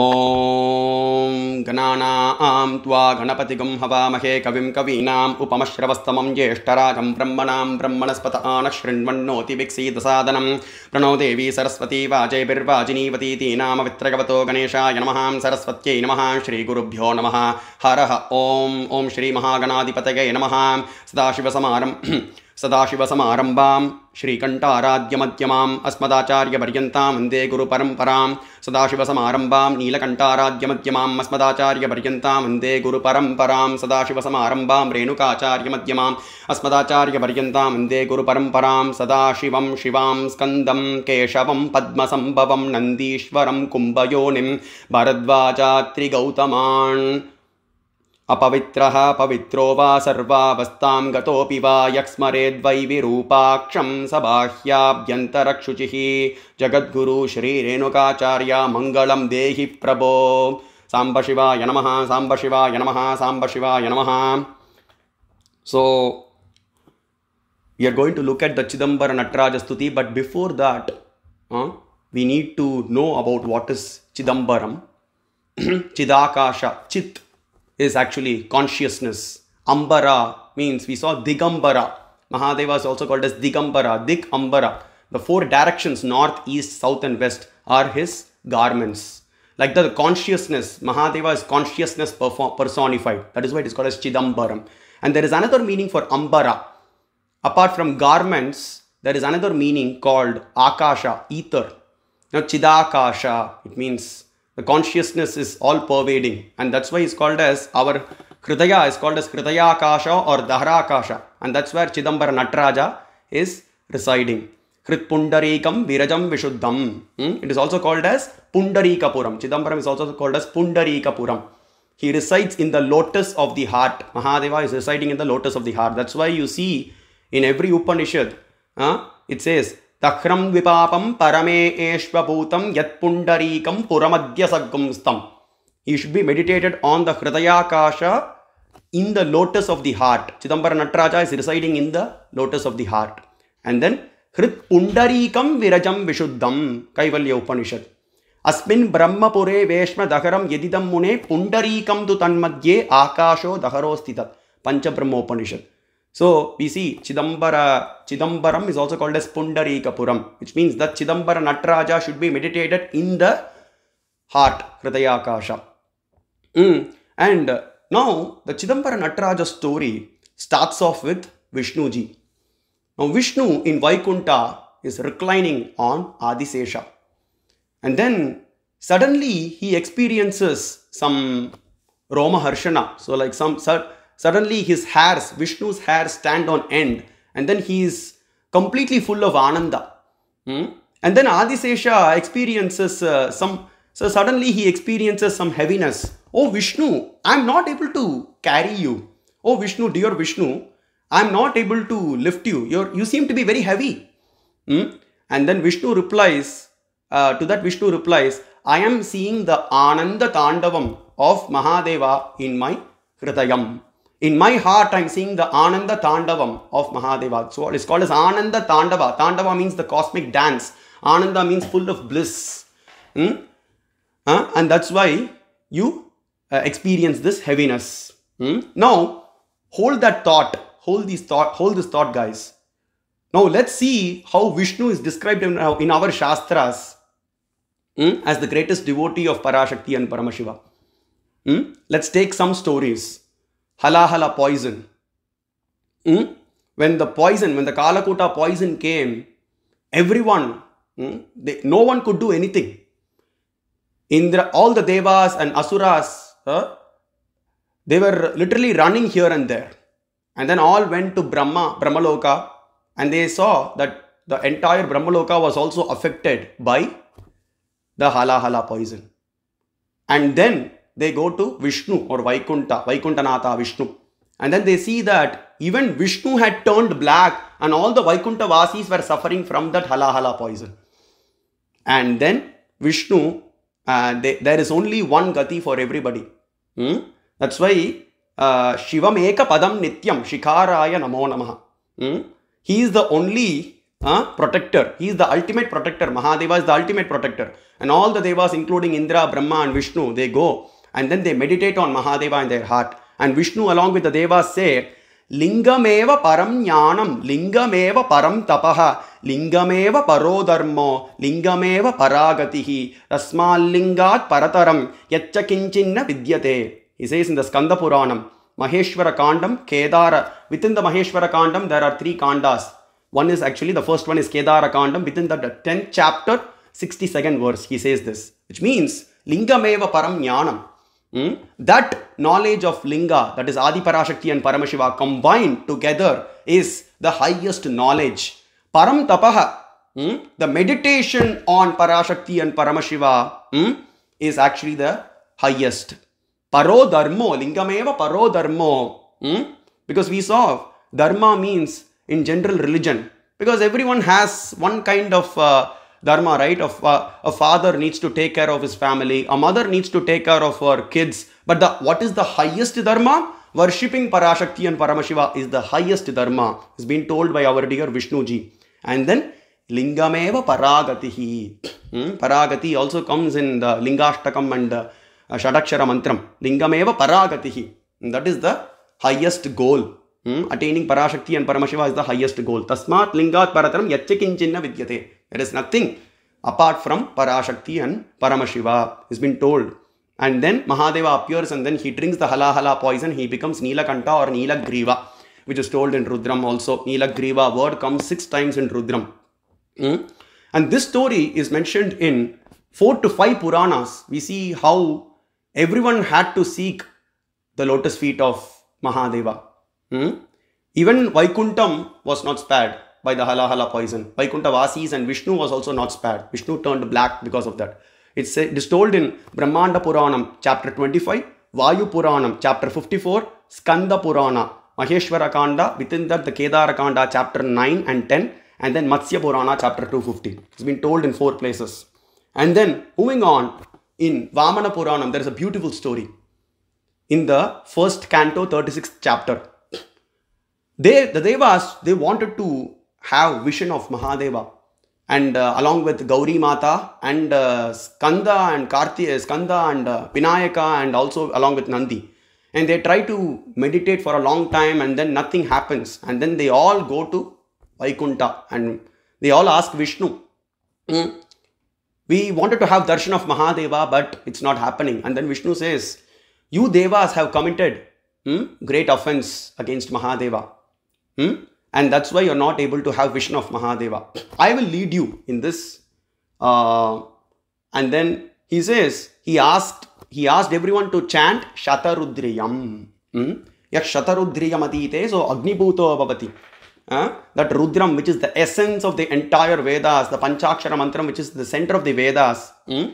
ॐ गणानां त्वा गणपतिगं हवामहे कविं कवीनाम् उपमश्रवस्तमं ज्येष्ठराजं ब्रह्मणां ब्रह्मणस्पत आनः शृण्वन्नोतिविक्सीदसादनं प्रणो देवी सरस्वती वाजैभिर्वाजिनीवतीति नामवित्रगवतो गणेशाय नमः सरस्वत्यै नमः श्रीगुरुभ्यो नमः हरः ॐ ॐ श्रीमहागणाधिपतये नमः सदाशिवसमारम् सदाशिवसमारम्भां श्रीकण्ठाराध्यमध्यमाम् अस्मदाचार्यपर्यन्तां वन्दे गुरुपरम्परां सदाशिवसमारम्भां नीलकण्ठाराध्यमध्यमाम् अस्मदाचार्यपर्यन्तां वन्दे गुरुपरम्परां सदाशिवसमारम्भां रेणुकाचार्यमध्यमाम् अस्मदाचार्यपर्यन्तां वन्दे गुरुपरम्परां सदाशिवं शिवां स्कन्दं केशवं पद्मसम्भवं नन्दीश्वरं कुम्भयोनिं भरद्वाजात्रिगौतमान् अपवित्रः पवित्रो वा सर्वावस्थां गतोऽपि वा यक्स्मरे स बाह्याभ्यन्तरक्षुचिः जगद्गुरु श्रीरेणुकाचार्य मङ्गलं देहि प्रभो साम्बशिवा नमः साम्ब शिवा नमः साम्ब शिवा यनमः सो यर् गोयि to look at the Natarajastuti but before that we need to know about what is Chidambaram चिदाकाश चित् is actually consciousness. Ambara means we saw Digambara. Mahadeva is also called as Digambara, Dik Ambara. The four directions, north, east, south, and west, are his garments. Like the consciousness, Mahadeva is consciousness personified. That is why it is called as Chidambaram. And there is another meaning for Ambara. Apart from garments, there is another meaning called Akasha, ether. Now, Chidakasha, it means the consciousness is all pervading, and that's why it's called as our kritaya. is called as kritaya Akasha or Dahara Akasha, and that's where Chidambara Nataraja is residing. Krit Pundarikam Virajam Vishuddham. Hmm? It is also called as Pundarikapuram. Chidambaram is also called as Pundarikapuram. He resides in the lotus of the heart. Mahadeva is residing in the lotus of the heart. That's why you see in every Upanishad, it says दह्रं विपापं परमे एष्वभूतं यत्पुण्डरीकं पुरमद्य सगुंस्तम् you should be meditated on the हृदयाकाशा in the lotus of the heart. Chidambara Nataraja is residing in the lotus of the heart. And then Hrit Pundarikam Virajam Vishuddham Kaivalya Upanishad. Asmin Brahmapure Veshma Daharam Yedidam Mune Pundarikam tu Tanmadye Akasho Daharo Stitat Pancha Brahma Upanishad. So we see Chidambara, Chidambaram is also called as Pundari Kapuram, which means that Chidambara Nataraja should be meditated in the heart, Hridayakasha. Mm. And now the Chidambara Nataraja story starts off with Vishnuji. Now Vishnu in Vaikunta is reclining on Adisesha. And then suddenly he experiences some Roma Harshana. So like some Suddenly his hairs, Vishnu's hairs stand on end and then he is completely full of ananda. Hmm? And then Adisesha experiences uh, some, so suddenly he experiences some heaviness. Oh Vishnu, I am not able to carry you. Oh Vishnu, dear Vishnu, I am not able to lift you. You're, you seem to be very heavy. Hmm? And then Vishnu replies, uh, to that Vishnu replies, I am seeing the Ananda Tandavam of Mahadeva in my Hridayam. In my heart, I'm seeing the Ananda Tandavam of Mahadeva. So it's called as Ananda Tandava. Tandava means the cosmic dance. Ananda means full of bliss. Hmm? Uh, and that's why you uh, experience this heaviness. Hmm? Now, hold that thought. Hold this thought. Hold this thought, guys. Now let's see how Vishnu is described in our, in our shastras hmm? as the greatest devotee of Parashakti and Paramashiva. Hmm? Let's take some stories. Halahala poison. Mm? When the poison, when the Kalakuta poison came, everyone, mm, they, no one could do anything. Indra, all the devas and asuras, they were literally running here and there. And then all went to Brahma, Brahmaloka, and they saw that the entire Brahmaloka was also affected by the Halahala poison. And then they go to Vishnu or Vaikunta, Vaikuntanatha Vishnu. And then they see that even Vishnu had turned black and all the Vaikunta Vasis were suffering from that halahala poison. And then Vishnu, uh, they, there is only one gati for everybody. Hmm? That's why Shiva uh, Shivam Eka Padam Nityam Shikaraya Namo Namaha. Hmm? He is the only uh, protector. He is the ultimate protector. Mahadeva is the ultimate protector. And all the devas, including Indra, Brahma, and Vishnu, they go and then they meditate on Mahadeva in their heart. And Vishnu, along with the Devas, say, Linga Lingameva param jnanam, Lingameva param tapaha, Lingameva parodharmo, Lingameva paragatihi, Rasmal lingat parataram, Yachakinchinna vidyate. He says in the Skanda Puranam, Maheshwara Kandam, Kedara. Within the Maheshvara Kandam, there are three Kandas. One is actually the first one is Kedara Kandam. Within the 10th chapter, 62nd verse, he says this, which means Lingameva param jnanam. Hmm? That knowledge of Linga, that is Adi Parashakti and Paramashiva combined together is the highest knowledge. Param Tapaha, hmm? the meditation on Parashakti and Paramashiva hmm? is actually the highest. Paro Dharmo, Lingameva Paro Dharmo. Hmm? Because we saw Dharma means in general religion. Because everyone has one kind of uh, dharma, right? Of a father needs to take care of his family, a mother needs to take care of her kids. But the what is the highest dharma? Worshipping Parashakti and Paramashiva is the highest dharma. It's been told by our dear Vishnuji. And then Lingameva Paragatihi. Hmm? Paragati also comes in the Lingashtakam and uh, Shadakshara Mantram. Lingameva Paragatihi. That is the highest goal Hmm? Attaining Parashakti and Paramashiva is the highest goal. Tasmat Lingat Parataram Yachakinchinna Vidyate. There is nothing apart from Parashakti and Paramashiva. It's been told. And then Mahadeva appears and then he drinks the Halahala poison. He becomes Kanta or Nilagriva, which is told in Rudram also. Nilagriva word comes six times in Rudram. Hmm? And this story is mentioned in four to five Puranas. We see how everyone had to seek the lotus feet of Mahadeva Hmm? Even Vaikuntham was not spared by the Halahala poison. Vaikuntha Vasis and Vishnu was also not spared. Vishnu turned black because of that. It's, it is told in Brahmanda Puranam chapter 25, Vayu Puranam chapter 54, Skanda Purana, Maheshwara Kanda, within that the Kedara Kanda chapter 9 and 10, and then Matsya Purana chapter 250. It's been told in four places. And then moving on, in Vamana Puranam, there is a beautiful story. In the first canto, 36th chapter, they, the Devas, they wanted to have vision of Mahadeva and uh, along with Gauri Mata and uh, Skanda and Karti, uh, Skanda and uh, and also along with Nandi. And they try to meditate for a long time and then nothing happens. And then they all go to Vaikunta and they all ask Vishnu, mm, we wanted to have darshan of Mahadeva but it's not happening. And then Vishnu says, you Devas have committed mm, great offense against Mahadeva. Hmm? And that's why you're not able to have vision of Mahadeva. I will lead you in this. Uh, and then he says, he asked, he asked everyone to chant Shatarudriyam. Hmm? Yak Shatarudriyam so Agnibhuto Bhavati. Uh, that Rudram, which is the essence of the entire Vedas, the Panchakshara Mantram, which is the center of the Vedas. Hmm?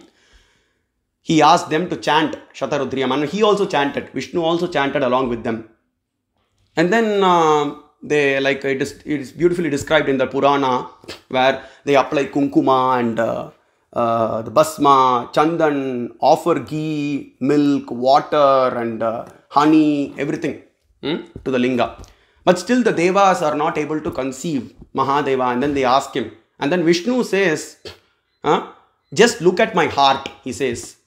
He asked them to chant Shatarudriyam and he also chanted. Vishnu also chanted along with them. And then uh, they like it is it is beautifully described in the Purana where they apply kunkuma and uh, uh, the basma, chandan, offer ghee, milk, water, and uh, honey, everything hmm, to the linga. But still, the devas are not able to conceive Mahadeva, and then they ask him. And then Vishnu says, huh? Just look at my heart, he says.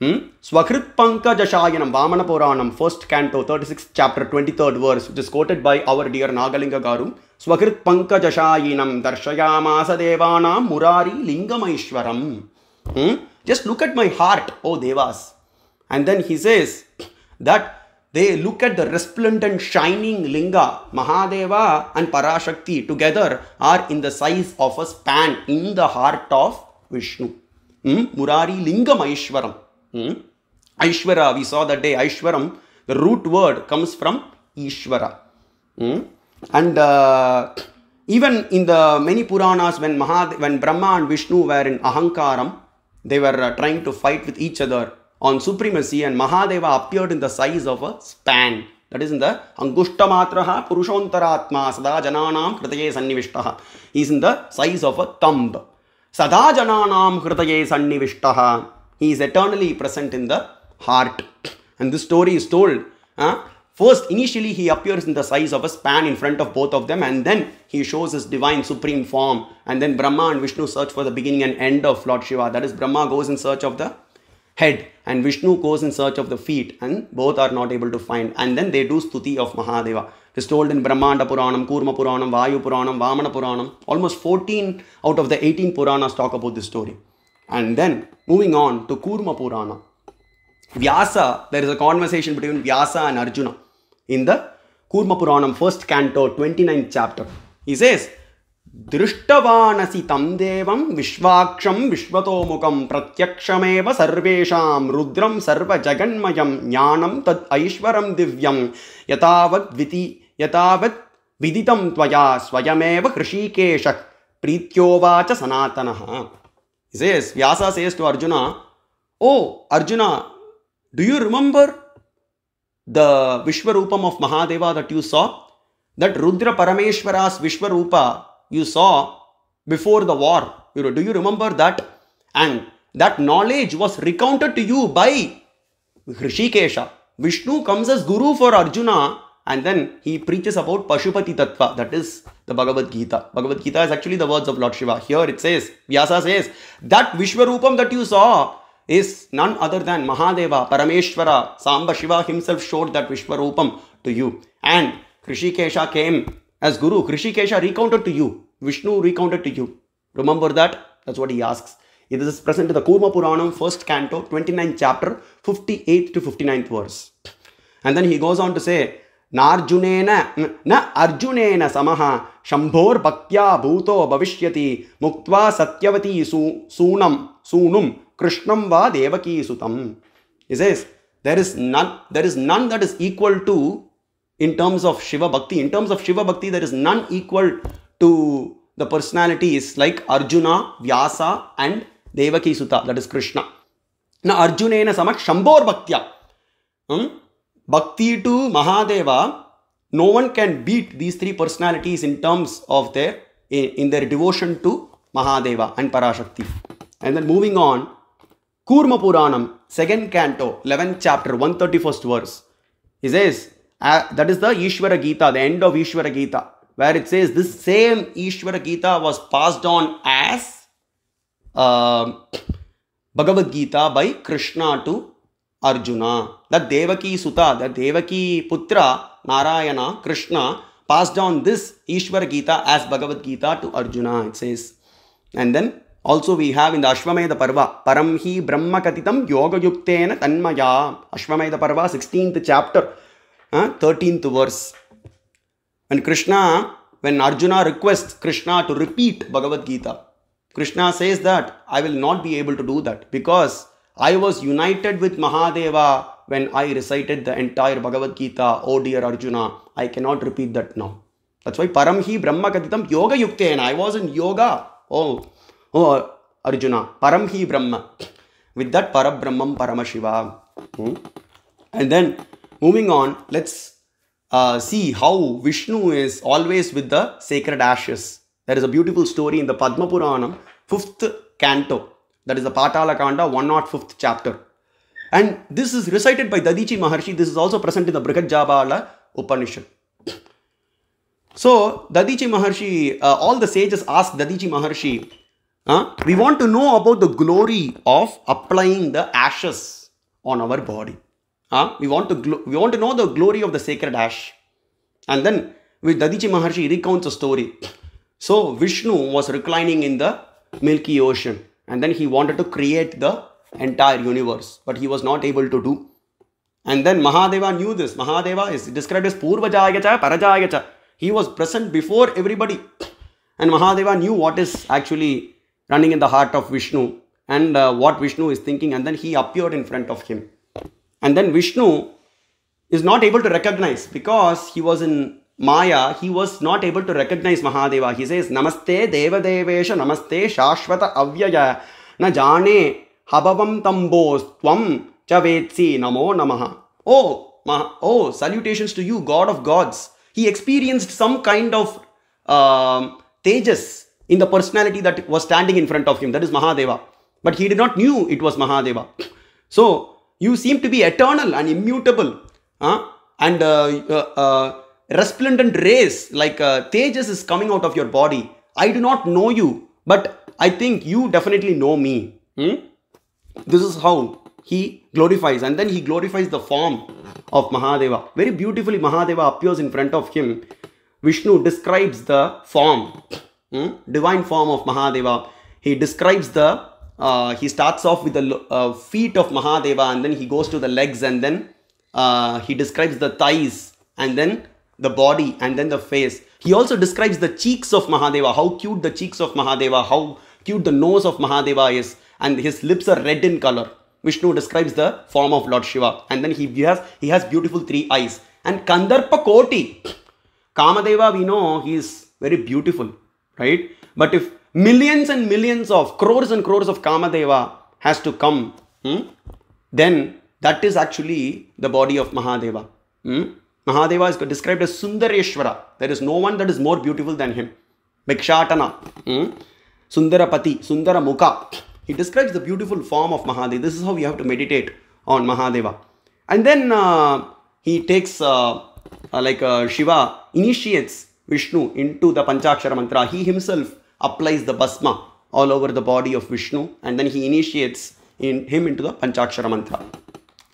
Swakrit Pankaja Shayanam, Vamana Puranam, first canto, 36th chapter, 23rd verse, which is quoted by our dear Nagalinga Garu. Swakrit Pankaja Shayinam, Darshayamasa Devanam, Murari Lingamaishwaram. Hmm? Just look at my heart, O Devas. And then he says that they look at the resplendent shining linga mahadeva and parashakti together are in the size of a span in the heart of vishnu mm? murari lingam aishwaram Hmm? Aishwara, we saw that day, Aishwaram, the root word comes from Ishvara. Hmm? And uh, even in the many Puranas, when, Mahad- when Brahma and Vishnu were in Ahankaram, they were uh, trying to fight with each other on supremacy, and Mahadeva appeared in the size of a span. That is in the Angushta Purushontaratma Sada Jananam Kritaye Sannivishtaha. He is in the size of a thumb. Sada Jananam Kritaye Sannivishtaha. He is eternally present in the heart. And this story is told. Uh, first, initially, he appears in the size of a span in front of both of them, and then he shows his divine supreme form. And then Brahma and Vishnu search for the beginning and end of Lord Shiva. That is, Brahma goes in search of the head, and Vishnu goes in search of the feet, and both are not able to find. And then they do stuti of Mahadeva. It is told in Brahmanda Puranam, Kurma Puranam, Vayu Puranam, Vamana Puranam. Almost 14 out of the 18 Puranas talk about this story. And then moving on to Kurma Purana. Vyasa, there is a conversation between Vyasa and Arjuna in the Kurma Puranam, first canto, 29th chapter. He says, दृष्टवानसि तं देवं विश्वाक्षं विश्वतोमुखं प्रत्यक्षमेव सर्वेषां रुद्रं सर्वजगन्मयं ज्ञानं तद् ऐश्वरं दिव्यं viti, यतावत् विदितं त्वया स्वयमेव कृषिकेश प्रीत्योवाच सनातनः says, Vyasa says to Arjuna, Oh, Arjuna, do you remember the Vishwarupam of Mahadeva that you saw? That Rudra Parameshwara's Vishwarupa you saw before the war. You know, do you remember that? And that knowledge was recounted to you by Hrishikesha. Vishnu comes as guru for Arjuna and then he preaches about Pashupati Tattva, that is the Bhagavad Gita. Bhagavad Gita is actually the words of Lord Shiva. Here it says, Vyasa says, that Vishwarupam that you saw is none other than Mahadeva, Parameshwara, Samba Shiva himself showed that Vishwarupam to you. And Krishikesha came as Guru. Krishikesha recounted to you. Vishnu recounted to you. Remember that? That's what he asks. This is present in the Kurma Puranam, 1st canto, 29th chapter, 58th to 59th verse. And then he goes on to say, ನಾರ್ಜುನೇನ ನ ಅರ್ಜುನೇನ ಸಮಃ ಶಂಭೋರ್ಭಕ್ತ್ಯಾ ಭೂತೋ ಭವಿಷ್ಯತಿ ಮುಕ್ವಾ ಸತ್ಯವತಿ ಸೂ ಸೂಣಂ ಸೂಣುಂ ಕೃಷ್ಣಂ ವಾ ದೇವಕೀ ಸುತಂ is as there is none there is none that is equal to in terms of Shiva Bhakti. In terms of Shiva Bhakti, there is none equal to the personalities like Arjuna, Vyasa, and Devaki Sutta, that is Krishna. Now, Arjunena Samak Shambhor Bhaktya. Hmm? Bhakti to Mahadeva, no one can beat these three personalities in terms of their in their devotion to Mahadeva and Parashakti. And then moving on, Kurma Puranam, second canto, 11th chapter, 131st verse. He says, uh, that is the Ishwara Gita, the end of Ishwara Gita, where it says this same Ishwara Gita was passed on as uh, Bhagavad Gita by Krishna to Arjuna. The Devaki Sutta, the Devaki Putra, Narayana, Krishna, passed on this Ishvara Gita as Bhagavad Gita to Arjuna, it says. And then also we have in the Ashwamedha Parva, Paramhi Brahma Katitam Yoga Yuktena Tanmaya. Ashwamedha Parva, 16th chapter, 13th verse. When Krishna, when Arjuna requests Krishna to repeat Bhagavad Gita, Krishna says that I will not be able to do that because I was united with Mahadeva when I recited the entire Bhagavad Gita. Oh dear Arjuna, I cannot repeat that now. That's why Paramhi Brahma Katitam Yoga Yuktena. I was in yoga. Oh, oh Arjuna, Paramhi Brahma. With that Parabrahmam Paramashiva. Hmm? And then moving on, let's uh, see how Vishnu is always with the sacred ashes. There is a beautiful story in the Padma Puranam, 5th canto. That is the Patala Kanda, 105th chapter. And this is recited by Dadichi Maharshi. This is also present in the Brihadjabala Upanishad. So, Dadichi Maharshi, uh, all the sages asked Dadichi Maharshi, uh, we want to know about the glory of applying the ashes on our body. Uh, we, want to we want to know the glory of the sacred ash. And then with Dadichi Maharshi recounts a story. So, Vishnu was reclining in the milky ocean and then he wanted to create the entire universe, but he was not able to do. And then Mahadeva knew this. Mahadeva is described as Purvajayacha, Parajayacha. He was present before everybody. And Mahadeva knew what is actually running in the heart of Vishnu and uh, what Vishnu is thinking. And then he appeared in front of him. And then Vishnu is not able to recognize because he was in Maya, he was not able to recognize Mahadeva. He says, Namaste Devadevesha, Namaste Shashvata Avyaya, Na Jane Habavam Tambos, Tvam Chavetsi, Namo Namaha. Oh, ma- oh, salutations to you, God of gods. He experienced some kind of um, tejas in the personality that was standing in front of him, that is Mahadeva. But he did not knew it was Mahadeva. So, you seem to be eternal and immutable. Huh? And uh, uh, uh, resplendent rays like uh, tejas is coming out of your body. I do not know you, but I think you definitely know me. Hmm? This is how he glorifies and then he glorifies the form of Mahadeva. Very beautifully Mahadeva appears in front of him. Vishnu describes the form, hmm? divine form of Mahadeva. He describes the, uh, he starts off with the uh, feet of Mahadeva and then he goes to the legs and then uh, he describes the thighs and then the body, and then the face. He also describes the cheeks of Mahadeva, how cute the cheeks of Mahadeva, how cute the nose of Mahadeva is, and his lips are red in color. Vishnu describes the form of Lord Shiva, and then he has he has beautiful three eyes. And Kandarpa Koti, Kamadeva, we know he is very beautiful, right? But if millions and millions of crores and crores of Kamadeva has to come, hmm, then that is actually the body of Mahadeva. Hmm? Mahadeva is described as Sundareshwara. There is no one that is more beautiful than him. Bhikshatana, hmm? Sundarapati, Sundaramukha. He describes the beautiful form of Mahadeva. This is how you have to meditate on Mahadeva. And then uh, he takes, uh, uh, like uh, Shiva, initiates Vishnu into the Panchakshara Mantra. He himself applies the basma all over the body of Vishnu and then he initiates in him into the Panchakshara Mantra.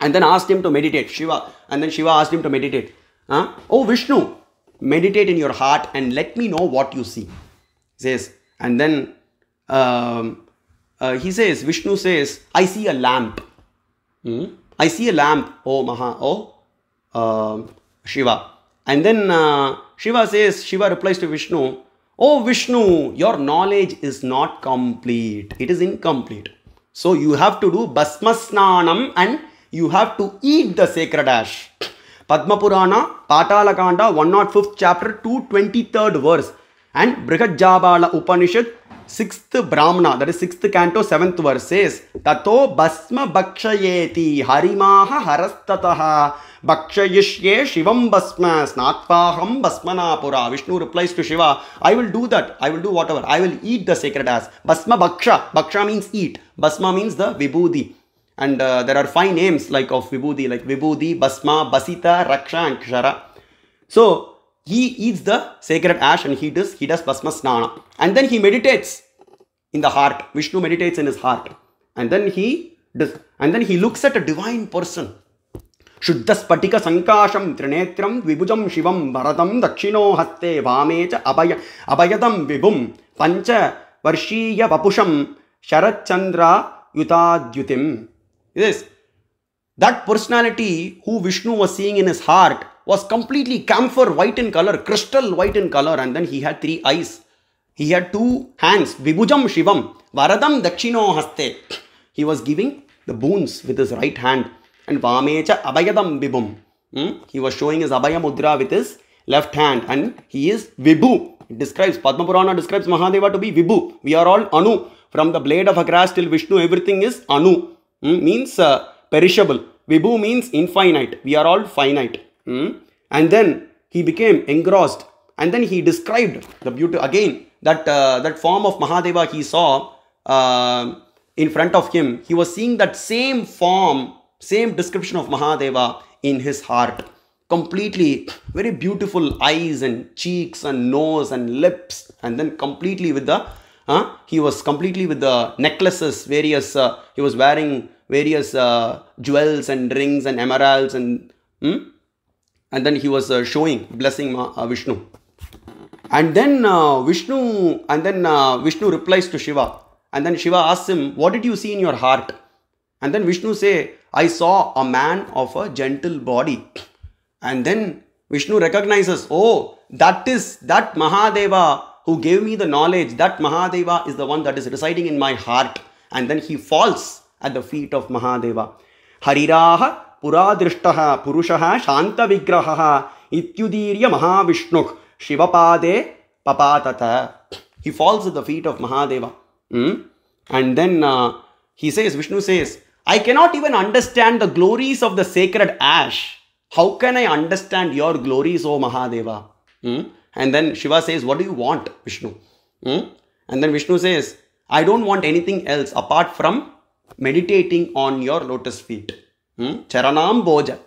And then asked him to meditate, Shiva. And then Shiva asked him to meditate. Huh? Oh, Vishnu, meditate in your heart and let me know what you see. He says, and then um, uh, he says, Vishnu says, I see a lamp. Hmm? I see a lamp, oh Maha, oh uh, Shiva. And then uh, Shiva says, Shiva replies to Vishnu, Oh Vishnu, your knowledge is not complete. It is incomplete. So you have to do basmasnanam and you have to eat the sacred ash. Padmapurana, Patalakanda, 105th chapter, 223rd verse. And Brihadjabala Upanishad, 6th Brahmana, that is 6th canto, 7th verse says, Tato basma bhakshayeti harimaha harastataha bhakshayishye shivam basma snatvaham basmanapura. Vishnu replies to Shiva, I will do that. I will do whatever. I will eat the sacred ass. Basma bhaksha. Bhaksha means eat. Basma means the vibhuti. And uh, there are five names like of Vibhuti, like Vibhuti, Basma, Basita, Raksha, and Kshara. So he eats the sacred ash and he does he does Basma Snana. And then he meditates in the heart. Vishnu meditates in his heart. And then he does, and then he looks at a divine person. शुद्धस्फटिक सङ्काशं त्रिनेत्रं द्विभुजं शिवं भरतं दक्षिणो हस्ते वामे च अभय अभयदं विभुं पञ्चवर्षीयवपुषं शरच्चन्द्रायुताद्युतिम् this that personality who Vishnu was seeing in his heart was completely camphor white in color, crystal white in color, and then he had three eyes. He had two hands, Vibhujam Shivam, Varadam Dakshino Haste. He was giving the boons with his right hand and Vamecha Abhayadam Vibhum. Hmm? He was showing his Abhaya Mudra with his left hand and he is Vibhu. It describes, Padma Purana describes Mahadeva to be Vibhu. We are all Anu. From the blade of a grass till Vishnu, everything is Anu. Mm, means uh, perishable. Vibhu means infinite. We are all finite. Mm? And then he became engrossed. And then he described the beauty again that uh, that form of Mahadeva he saw uh, in front of him. He was seeing that same form, same description of Mahadeva in his heart. Completely very beautiful eyes and cheeks and nose and lips, and then completely with the uh, he was completely with the necklaces various uh, he was wearing various uh, jewels and rings and emeralds and hmm? and then he was uh, showing blessing Ma uh, Vishnu. And then uh, Vishnu and then uh, Vishnu replies to Shiva and then Shiva asks him, "What did you see in your heart?" And then Vishnu say, "I saw a man of a gentle body." And then Vishnu recognizes, "Oh, that is that Mahadeva who gave me the knowledge. That Mahadeva is the one that is residing in my heart." And then he falls at the feet of Mahadeva. Hariraha Puradrishtaha Purushaha Shanta Vigrahaha Ityudirya Mahavishnu Shivapade Papatata. He falls at the feet of Mahadeva. Hmm? And then uh, he says, Vishnu says, I cannot even understand the glories of the sacred ash. How can I understand your glories, O Mahadeva? Hmm? And then Shiva says, What do you want, Vishnu? Hmm? And then Vishnu says, I don't want anything else apart from meditating on your lotus feet. Hmm? Charanam Boja.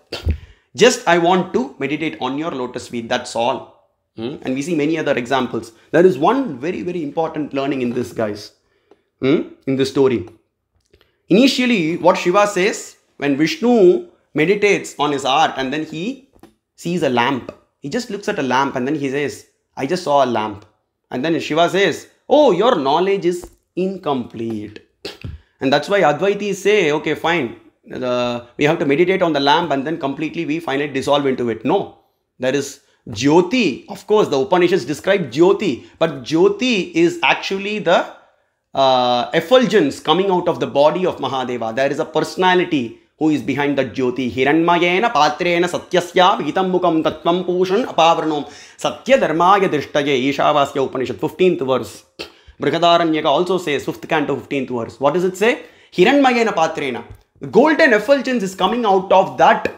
Just I want to meditate on your lotus feet. That's all. Hmm? And we see many other examples. There is one very, very important learning in this, guys, hmm? in this story. Initially, what Shiva says when Vishnu meditates on his art and then he sees a lamp, he just looks at a lamp and then he says, I just saw a lamp. And then Shiva says, Oh, your knowledge is incomplete. And that's why Advaitis say, okay, fine, uh, we have to meditate on the lamp and then completely we finally dissolve into it. No, there is Jyoti. Of course, the Upanishads describe Jyoti, but Jyoti is actually the uh, effulgence coming out of the body of Mahadeva. There is a personality who is behind that Jyoti. Hiranmayena patrena satyasya vihitam mukam tatvam pushan apavranom satya dharmaya drishtaye Ishavasya Upanishad, 15th verse. Brihadaranyaka also says, 5th canto, 15th verse. What does it say? Hiranmayena Patrena. The golden effulgence is coming out of that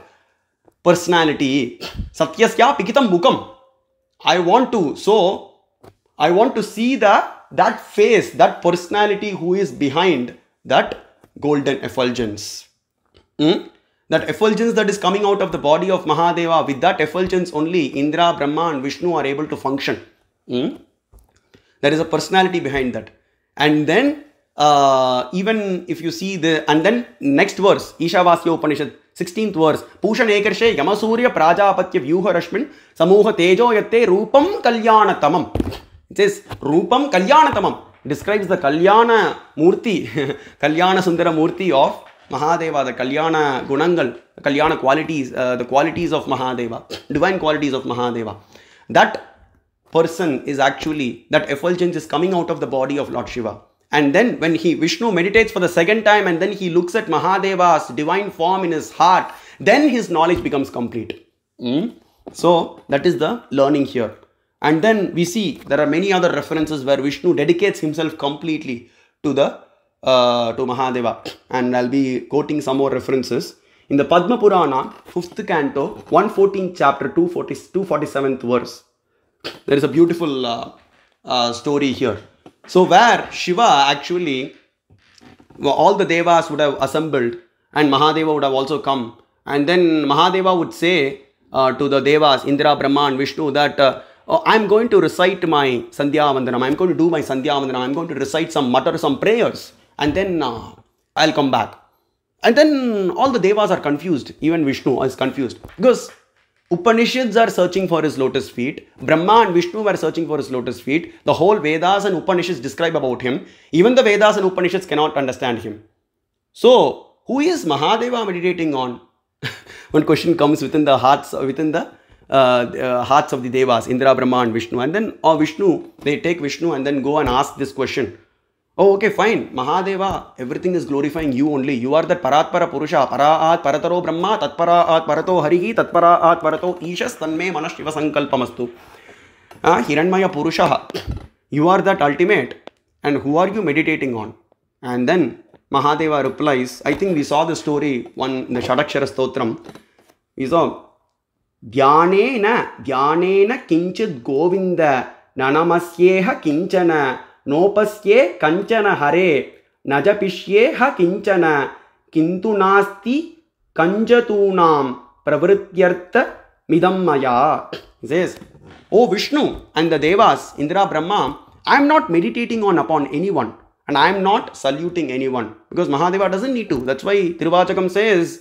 personality. Satyasya Pikitam Mukam. I want to, so I want to see the that face, that personality who is behind that golden effulgence. Hmm? That effulgence that is coming out of the body of Mahadeva, with that effulgence only Indra, Brahma, and Vishnu are able to function. Hmm? There is a personality behind that. And then uh, even if you see the and then next verse Ishavasya Upanishad 16th verse Pushan Ekarshe Yamasurya Prajapatya Vyuharashmin Samuha Tejo Yatte Rupam Kalyana Tamam. It says Rupam Kalyana Tamam. Describes the Kalyana Murti, Kalyana Sundara Murti of Mahadeva, the Kalyana Gunangal, Kalyana qualities, uh, the qualities of Mahadeva, divine qualities of Mahadeva. That person is actually, that effulgence is coming out of the body of Lord Shiva. And then when he, Vishnu meditates for the second time and then he looks at Mahadeva's divine form in his heart, then his knowledge becomes complete. Mm? So that is the learning here. And then we see there are many other references where Vishnu dedicates himself completely to the uh, to Mahadeva. And I'll be quoting some more references. In the Padma Purana, 5th canto, 114th chapter, 240, 247th verse. There is a beautiful uh, uh, story here. So, where Shiva actually, all the devas would have assembled and Mahadeva would have also come. And then Mahadeva would say uh, to the devas, Indra, Brahma, and Vishnu, that uh, oh, I'm going to recite my Sandhya Vandanam, I'm going to do my Sandhya Vandanam, I'm going to recite some, mutter some prayers, and then uh, I'll come back. And then all the devas are confused, even Vishnu is confused because Upanishads are searching for his lotus feet. Brahma and Vishnu were searching for his lotus feet. The whole Vedas and Upanishads describe about him. Even the Vedas and Upanishads cannot understand him. So, who is Mahadeva meditating on? One question comes within the hearts, within the uh, uh, hearts of the Devas, Indra, Brahma, and Vishnu. And then, or Vishnu, they take Vishnu and then go and ask this question Oh, okay, fine. Mahadeva, everything is glorifying you only. You are that parat Purusha. parat Parataro Brahma, Tatparaat Parato Harihi, Tatparaat Parato Ishas Tanme Manashiva Sankalpamastu. Ah, Hiranmaya Purusha. You are that ultimate. And who are you meditating on? And then Mahadeva replies, I think we saw the story one in the Shadakshara Stotram. We saw ध्यानेन ध्यानेन किञ्चित् गोविन्द न नमस्येह किञ्चन नोपस्े कंचन हरे न जिष्येह किंचन किंतु नास्ति कंजतूनाम प्रवृत्त मिदमया O Vishnu and the devas Indra Brahma I am not meditating on upon anyone and am not saluting anyone because Mahadeva doesn't need to that's why Thiruvachakam says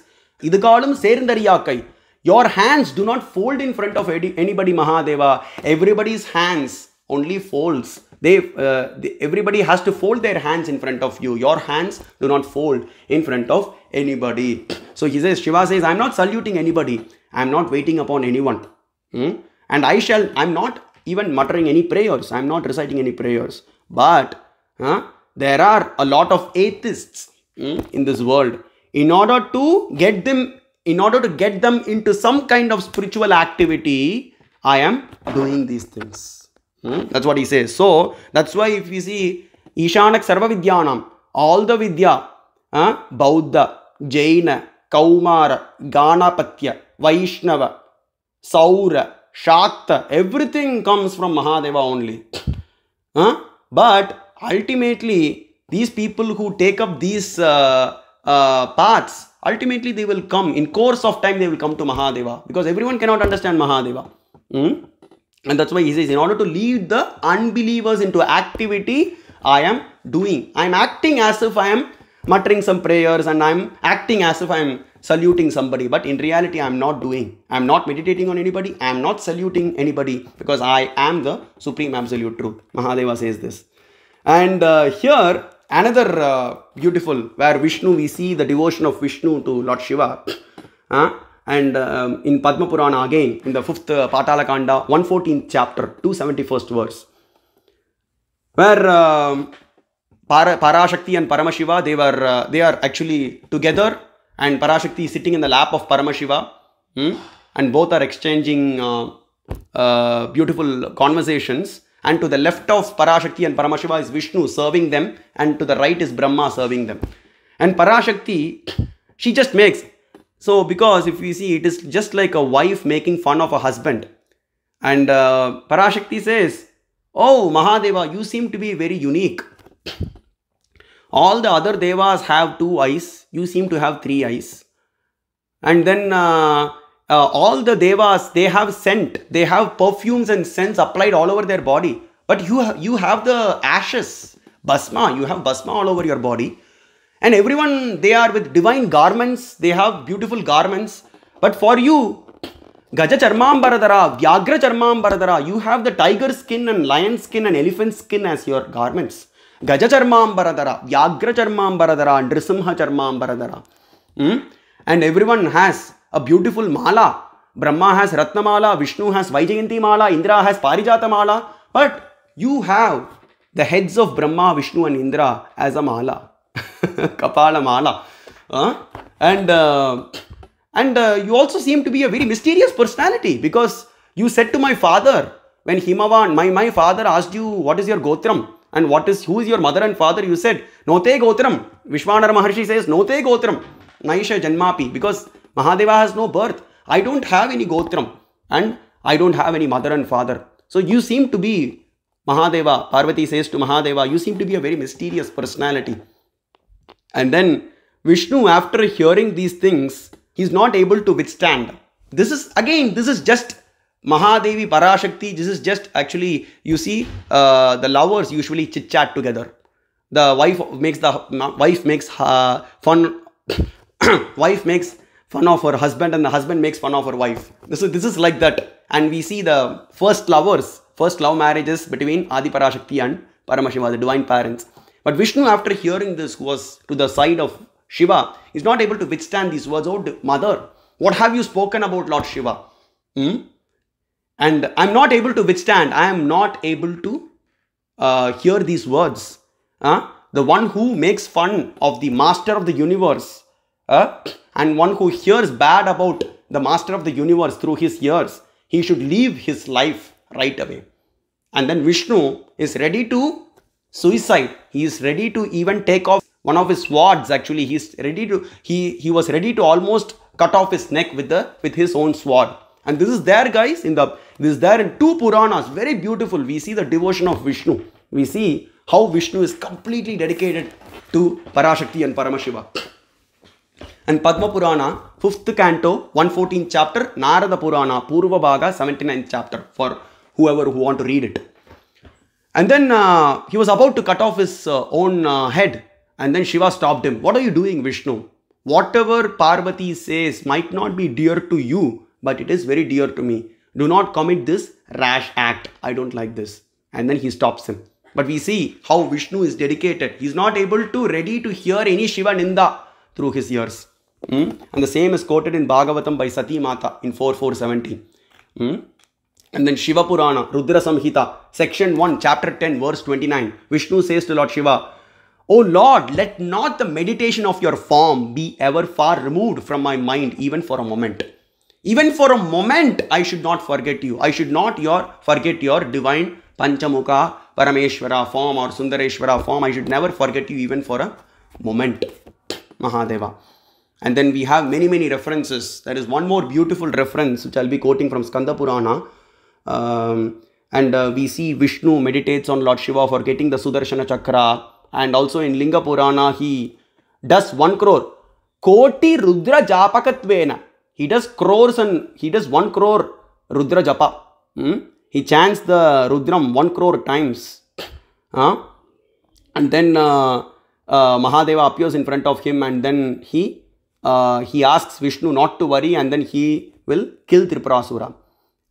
इधालों सेरंदरिया your hands do not fold in front of anybody Mahadeva everybody's hands only folds they, uh, they, everybody has to fold their hands in front of you your hands do not fold in front of anybody so he says shiva says i'm not saluting anybody i'm not waiting upon anyone hmm? and i shall i'm not even muttering any prayers i'm not reciting any prayers but huh, there are a lot of atheists hmm, in this world in order to get them in order to get them into some kind of spiritual activity i am doing these things Hmm? That's what he says. So, that's why if you see Ishanak Sarva Vidyanam, all the Vidya, uh, Bauddha, Jaina, Kaumara, Ganapatya, Vaishnava, Saura, Shakta, everything comes from Mahadeva only. Huh? But ultimately, these people who take up these uh, uh, paths, ultimately they will come, in course of time they will come to Mahadeva. Because everyone cannot understand Mahadeva. Hmm? And that's why he says, in order to lead the unbelievers into activity, I am doing. I am acting as if I am muttering some prayers and I am acting as if I am saluting somebody. But in reality, I am not doing. I am not meditating on anybody. I am not saluting anybody because I am the supreme absolute truth. Mahadeva says this. And uh, here, another uh, beautiful where Vishnu, we see the devotion of Vishnu to Lord Shiva. Huh? And um, in Padma Purana again, in the fifth uh, Patala Kanda, 114th chapter, 271st verse, where um, Para, Parashakti and Paramashiva, they were uh, they are actually together, and Parashakti is sitting in the lap of Paramashiva, hmm? and both are exchanging uh, uh, beautiful conversations. And to the left of Parashakti and Paramashiva is Vishnu serving them, and to the right is Brahma serving them. And Parashakti, she just makes so because if we see it is just like a wife making fun of a husband. And uh, Parashakti says, Oh Mahadeva, you seem to be very unique. All the other devas have two eyes. You seem to have three eyes. And then uh, uh, all the devas, they have scent. They have perfumes and scents applied all over their body. But you, ha you have the ashes, basma. You have basma all over your body. And everyone, they are with divine garments, they have beautiful garments. But for you, Gaja baradara Vyagra baradara you have the tiger skin and lion skin and elephant skin as your garments. Gaja baradara Vyagra Charmambaradara, and Nrisimha Charmambaradara. Hmm? And everyone has a beautiful mala. Brahma has Ratnamala, Vishnu has Vaijayanti mala, Indra has Parijata mala. But you have the heads of Brahma, Vishnu, and Indra as a mala. Kapala Huh? And, uh, and uh, you also seem to be a very mysterious personality because you said to my father, when Himavan, my, my father asked you, what is your Gotram? And what is, who is your mother and father? You said, Note Gotram. Vishwanar Maharshi says, Note Gotram. Naisha Janmapi. Because Mahadeva has no birth. I don't have any Gotram. And I don't have any mother and father. So you seem to be Mahadeva. Parvati says to Mahadeva, you seem to be a very mysterious personality. And then Vishnu, after hearing these things, he's not able to withstand. This is again, this is just Mahadevi Parashakti. This is just actually, you see, uh, the lovers usually chit chat together. The wife makes the wife makes uh, fun. wife makes fun of her husband, and the husband makes fun of her wife. So this is like that, and we see the first lovers, first love marriages between Adi Parashakti and Paramashiva, the divine parents. But Vishnu, after hearing this, who was to the side of Shiva, is not able to withstand these words. Oh, mother, what have you spoken about Lord Shiva? Hmm? And I'm not able to withstand. I am not able to uh, hear these words. The one who makes fun of the master of the universe uh, and one who hears bad about the master of the universe through his ears, he should leave his life right away. And then Vishnu is ready to suicide. He is ready to even take off one of his swords. Actually, he is ready to he he was ready to almost cut off his neck with the with his own sword. And this is there, guys. In the this is there in two Puranas. Very beautiful. We see the devotion of Vishnu. We see how Vishnu is completely dedicated to Parashakti and Paramashiva. And Padma Purana, 5th canto, 114th chapter, Narada Purana, Purva Bhaga, 79th chapter, for whoever who want to read it. And then uh, he was about to cut off his uh, own uh, head. And then Shiva stopped him. What are you doing, Vishnu? Whatever Parvati says might not be dear to you, but it is very dear to me. Do not commit this rash act. I don't like this. And then he stops him. But we see how Vishnu is dedicated. He is not able to ready to hear any Shiva Ninda through his ears. Mm? And the same is quoted in Bhagavatam by Sati Mata in 4417. Mm? And then Shiva Purana, Rudra Samhita, section 1, chapter 10, verse 29. Vishnu says to Lord Shiva, O Lord, let not the meditation of your form be ever far removed from my mind, even for a moment. Even for a moment, I should not forget you. I should not your, forget your divine Panchamukha, Parameshwara form or Sundareshwara form. I should never forget you even for a moment. Mahadeva. And then we have many, many references. There is one more beautiful reference which I'll be quoting from Skanda Purana um, and uh, we see Vishnu meditates on Lord Shiva for getting the Sudarshana Chakra. And also in Linga Purana, he does 1 crore. Koti Rudra Japakatvena. He does crores and he does 1 crore Rudra Japa. Hmm? He chants the Rudram 1 crore times. Huh? And then uh, uh, Mahadeva appears in front of him and then he uh, he asks Vishnu not to worry and then he will kill Tripurasura.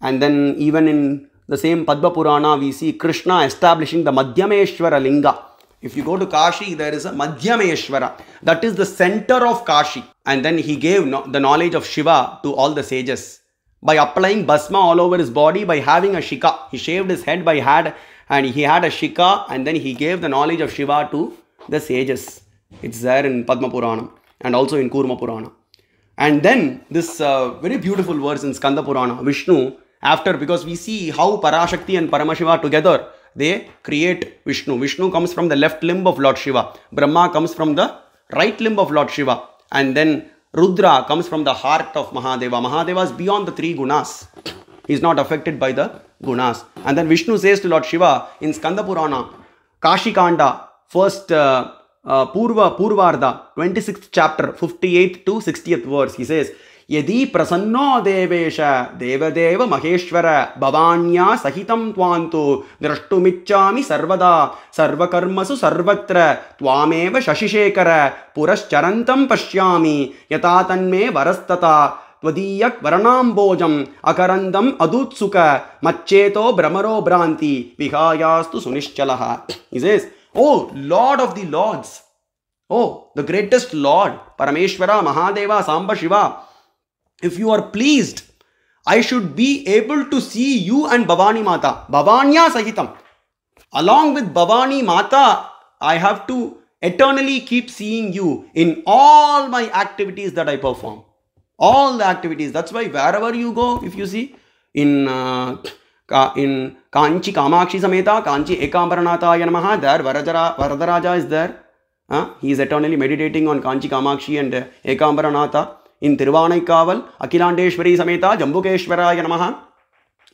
And then even in the same Padma Purana, we see Krishna establishing the Madhyameshwara Linga. If you go to Kashi, there is a Madhyameshwara. That is the center of Kashi. And then he gave no the knowledge of Shiva to all the sages. By applying basma all over his body, by having a shika. He shaved his head by had and he had a shika and then he gave the knowledge of Shiva to the sages. It's there in Padma Purana and also in Kurma Purana. And then this uh, very beautiful verse in Skanda Purana, Vishnu after because we see how Parashakti and Paramashiva together they create Vishnu. Vishnu comes from the left limb of Lord Shiva. Brahma comes from the right limb of Lord Shiva. And then Rudra comes from the heart of Mahadeva. Mahadeva is beyond the three gunas. He is not affected by the gunas. And then Vishnu says to Lord Shiva in Skanda Purana, Kashi Kanda, first uh, uh, Purva Purvarda, 26th chapter, 58th to 60th verse. He says, यदि प्रसन्नो देवेश देवदेव महेश्वर भवान्या सहितं त्वां तु द्रष्टुमिच्छामि सर्वदा सर्वकर्मसु सर्वत्र त्वामेव शशिशेखर पुरश्चरन्तं पश्यामि यथा तन्मे वरस्तता त्वदीय अकरन्दम् अदुत्सुक मच्चेतो भ्रमरो भ्रान्ति विहायास्तु सुनिश्चलः is O lord of the lords O the greatest lord Parameshwara Mahadeva Samba Shiva if you are pleased, I should be able to see you and Bhavani Mata, Bhavanya Sahitam. Along with Bhavani Mata, I have to eternally keep seeing you in all my activities that I perform. All the activities. That's why wherever you go, if you see, in uh, in Kanchi Kamakshi Sameta, Kanchi Ekambaranatha Yanamaha, there Varadara, Varadaraja is there. Uh, he is eternally meditating on Kanchi Kamakshi and uh, Ekambaranatha. in Tiruvanaikkaaval, Akilandeshwari Sameta, Jambukeshwaraya Namaha.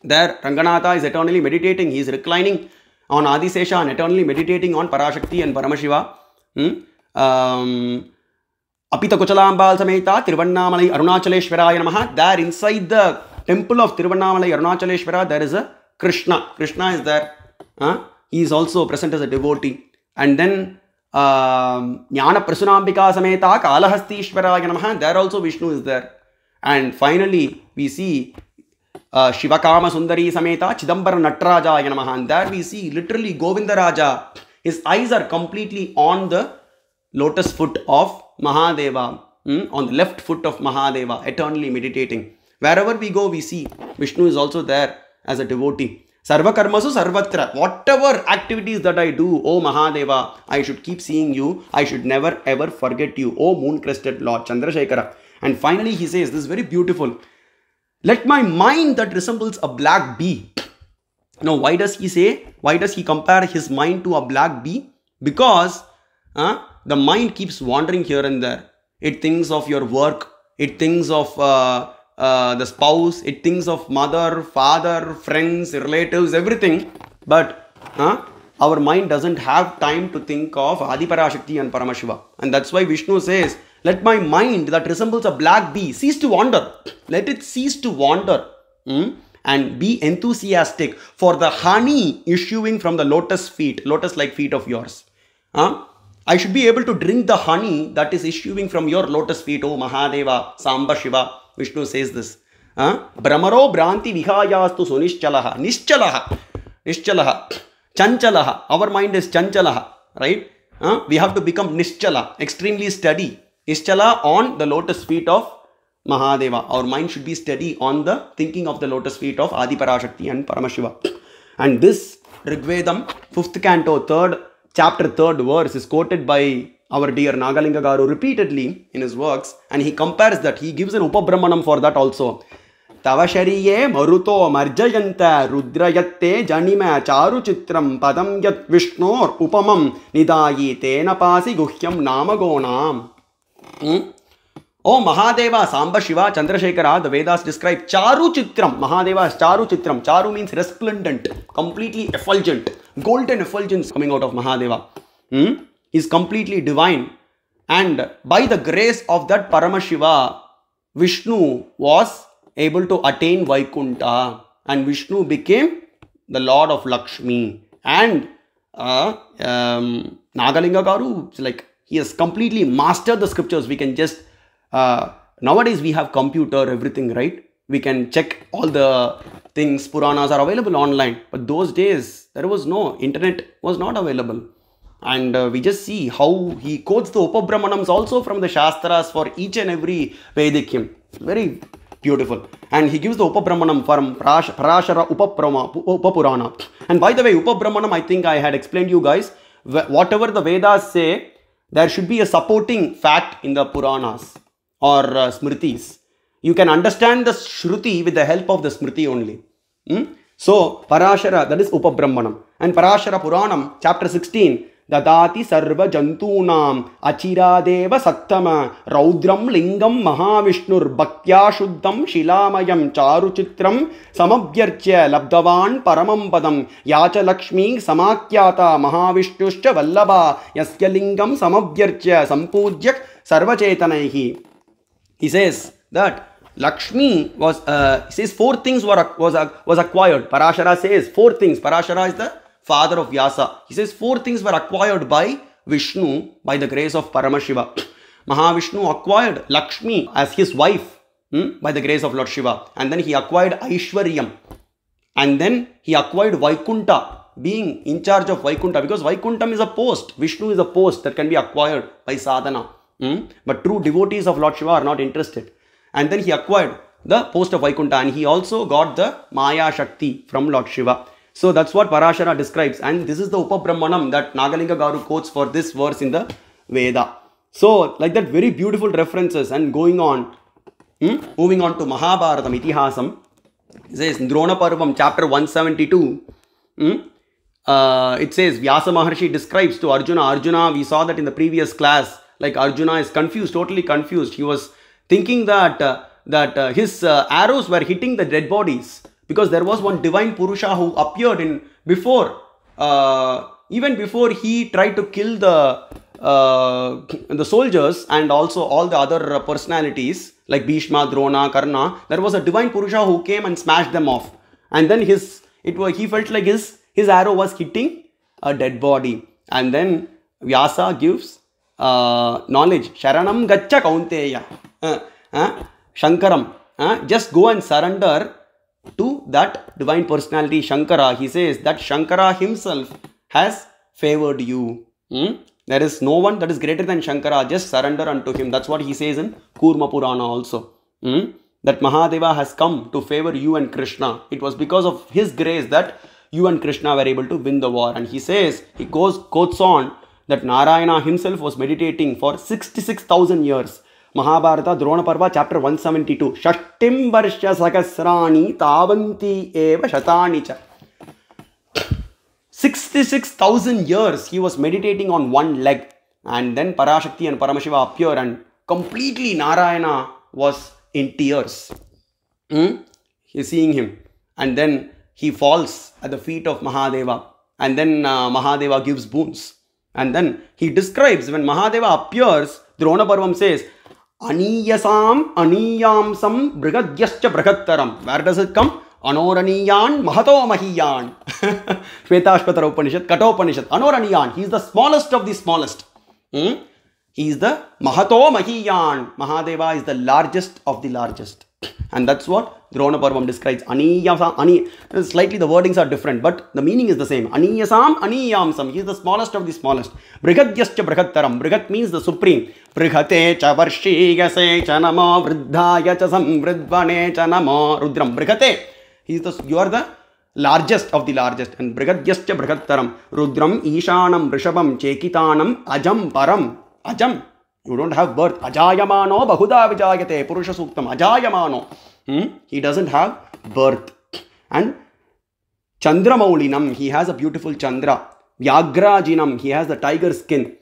There, Ranganatha is eternally meditating. He is reclining on Adisesha and eternally meditating on Parashakti and Paramashiva. Hmm? Um, Apitakuchalambal Sameta, Tiruvannamalai Arunachaleshwaraya Namaha. There, inside the temple of Tiruvannamalai Arunachaleshwara, there is a Krishna. Krishna is there. Huh? He is also present as a devotee. And then Jnana Prasunambika Sameta Kalahastishwaraya Namaha, there also Vishnu is there. And finally, we see uh, Shivakama Sundari Sameta Chidambara Natraja Namaha, and there we see literally Govinda Raja. His eyes are completely on the lotus foot of Mahadeva, mm, on the left foot of Mahadeva, eternally meditating. Wherever we go, we see Vishnu is also there as a devotee. Sarvakarmasu sarvatra. Whatever activities that I do, O Mahadeva, I should keep seeing you. I should never ever forget you, O moon crested Lord Chandrasekhara. And finally, he says, This is very beautiful. Let my mind that resembles a black bee. Now, why does he say, why does he compare his mind to a black bee? Because uh, the mind keeps wandering here and there. It thinks of your work, it thinks of uh, uh, the spouse, it thinks of mother, father, friends, relatives, everything. But uh, our mind doesn't have time to think of Adiparashakti and Paramashiva. And that's why Vishnu says, Let my mind that resembles a black bee cease to wander. Let it cease to wander. Mm? And be enthusiastic for the honey issuing from the lotus feet, lotus like feet of yours. I should be able to drink the honey that is issuing from your lotus feet, O Mahadeva, Samba Shiva, Vishnu says this. Brahmaro Branti Vihayastu So Nischalaha. Nischalaha. Nischalaha. Chanchalaha. Our mind is Chanchalaha. Right? We have to become Nischala. Extremely steady. Nischala on the lotus feet of Mahadeva. Our mind should be steady on the thinking of the lotus feet of Adi Parashakti and Paramashiva. And this Rigvedam, 5th canto, 3rd chapter, 3rd verse is quoted by our dear Nagalinga Garu repeatedly in his works and he compares that, he gives an Upa Brahmanam for that also. Tava Tavashariye maruto marjayanta rudrayatte janime charuchitram padam yat vishnor upamam nidayi tenapasi guhyam namagonam. Hmm? Oh Mahadeva, Samba, Shiva, Chandrasekhara, the Vedas describe Charu Chitram. Mahadeva is Charu Chitram. Charu means resplendent, completely effulgent, golden effulgence coming out of Mahadeva. Hmm? is completely divine and by the grace of that Paramashiva, Vishnu was able to attain Vaikunta and Vishnu became the lord of Lakshmi and uh, um, Nagalinga Garu like he has completely mastered the scriptures we can just uh, nowadays we have computer everything right we can check all the things puranas are available online but those days there was no internet was not available and uh, we just see how he quotes the Upabrahmanams also from the Shastras for each and every Vedic hymn. Very beautiful. And he gives the Upabrahmanam from Prash, Parashara upa Upapurana. And by the way, Upabrahmanam, I think I had explained you guys, whatever the Vedas say, there should be a supporting fact in the Puranas or uh, Smritis. You can understand the Shruti with the help of the Smriti only. Hmm? So, Parashara, that is Upabrahmanam. And Parashara Puranam, chapter 16, ददाति सर्वजन्तूनाम् अचिरादेव सत्तम रौद्रं लिङ्गं महाविष्णुर्भक्त्या शुद्धं शिलामयं चारुचित्रं समभ्यर्च्य लब्धवान् परमं पदं या च लक्ष्मी समाख्याता महाविष्णुश्च वल्लभा यस्य लिङ्गं समभ्यर्च्य सम्पूज्य सर्वचेतनैः He says that Lakshmi was, uh, says four things were, was, was acquired. Parashara says four things. Parashara is the father of Vyasa. He says four things were acquired by Vishnu by the grace of Paramashiva. Mahavishnu acquired Lakshmi as his wife hmm, by the grace of Lord Shiva. And then he acquired Aishwaryam. And then he acquired Vaikunta, being in charge of Vaikunta because Vaikuntam is a post. Vishnu is a post that can be acquired by sadhana. Hmm? But true devotees of Lord Shiva are not interested. And then he acquired the post of Vaikunta and he also got the Maya Shakti from Lord Shiva. So that's what Parashara describes. And this is the Upabrahmanam that Nagalinga Garu quotes for this verse in the Veda. So like that very beautiful references and going on, hmm? moving on to Mahabharata, Itihasam. It says Drona Parvam chapter 172. Hmm? Uh, it says Vyasa Maharshi describes to Arjuna. Arjuna, we saw that in the previous class, like Arjuna is confused, totally confused. He was thinking that, uh, that uh, his uh, arrows were hitting the dead bodies because there was one divine Purusha who appeared in before, uh, even before he tried to kill the uh, the soldiers and also all the other personalities like Bhishma, Drona, Karna. There was a divine Purusha who came and smashed them off, and then his it was he felt like his his arrow was hitting a dead body, and then Vyasa gives uh, knowledge. Sharanam gacha kaunteya. Uh, uh, Shankaram. Uh, just go and surrender to that divine personality Shankara, he says that Shankara himself has favored you. Hmm? There is no one that is greater than Shankara. Just surrender unto him. That's what he says in Kurma Purana also. Hmm? That Mahadeva has come to favor you and Krishna. It was because of his grace that you and Krishna were able to win the war. And he says, he goes, quotes on that Narayana himself was meditating for 66,000 years Mahabharata Dronaparva chapter one seventy two षष्टिं वर्षसहस्राणि तावन्ति एव शतानि च sixty six thousand years he was meditating on one leg and then Parashakti and Paramashiva appear and completely Narayana was in tears. Hmm? He's seeing him and then he falls at the feet of Mahadeva and then uh, Mahadeva gives boons and then he describes when Mahadeva appears Dronaparvam says அனீயசாம் அனீயாம்சம் பிருகத்யஷ்ட பிருகத்தரம் where does it come அனோரணியான் மகதோ மகியான் ஸ்வேதாஸ்வதர உபனிஷத் கட்டோபனிஷத் அனோரணியான் he is the smallest of the smallest he is the மகதோ மகியான் Mahadeva is the largest of the largest and that's what Dronaparvam describes. Aniyasam, ani, slightly the wordings are different, but the meaning is the same. Aniyasam, aniyamsam. He is the smallest of the smallest. Brihadyascha brihattaram. Brihat means the supreme. Brihate cha varshigase cha namo vridhaya cha samvridvane cha namo rudram. Brihate. He is the, you are the largest of the largest and brihadyascha brihattaram. Rudram, ishanam, rishabam, chekitanam, ajam, param. Ajam. You don't have birth. Ajayamano bahuda vijayate. Purusha sukta. Ajayamano. Hmm? He doesn't have birth. And Chandramaulinam. He has a beautiful Chandra. Yagra jinam. He has the tiger skin.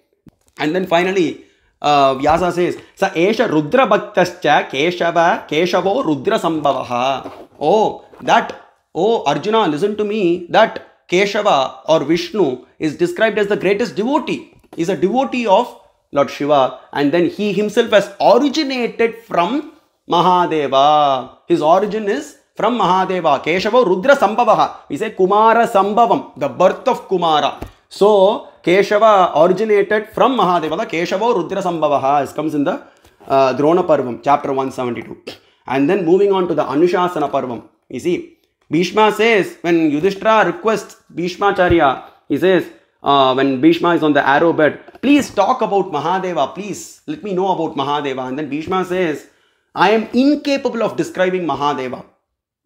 And then finally, uh, Vyasa says, Sa Esha Rudra Bhaktascha Keshava Keshavo Rudra ha. Oh, that, oh Arjuna, listen to me, that Keshava or Vishnu is described as the greatest devotee. Is a devotee of Lord Shiva, and then he himself has originated from Mahadeva. His origin is from Mahadeva. Keshava Rudra Sambhavaha. We say Kumara Sambhavam, the birth of Kumara. So Keshava originated from Mahadeva. The Keshava Rudra Sambhavaha as comes in the uh, Drona Parvam, chapter 172. And then moving on to the Anushasana Parvam. You see, Bhishma says, when Yudhishthira requests Bhishmacharya, he says, uh, when Bhishma is on the arrow bed, please talk about Mahadeva, please let me know about Mahadeva. And then Bhishma says, I am incapable of describing Mahadeva.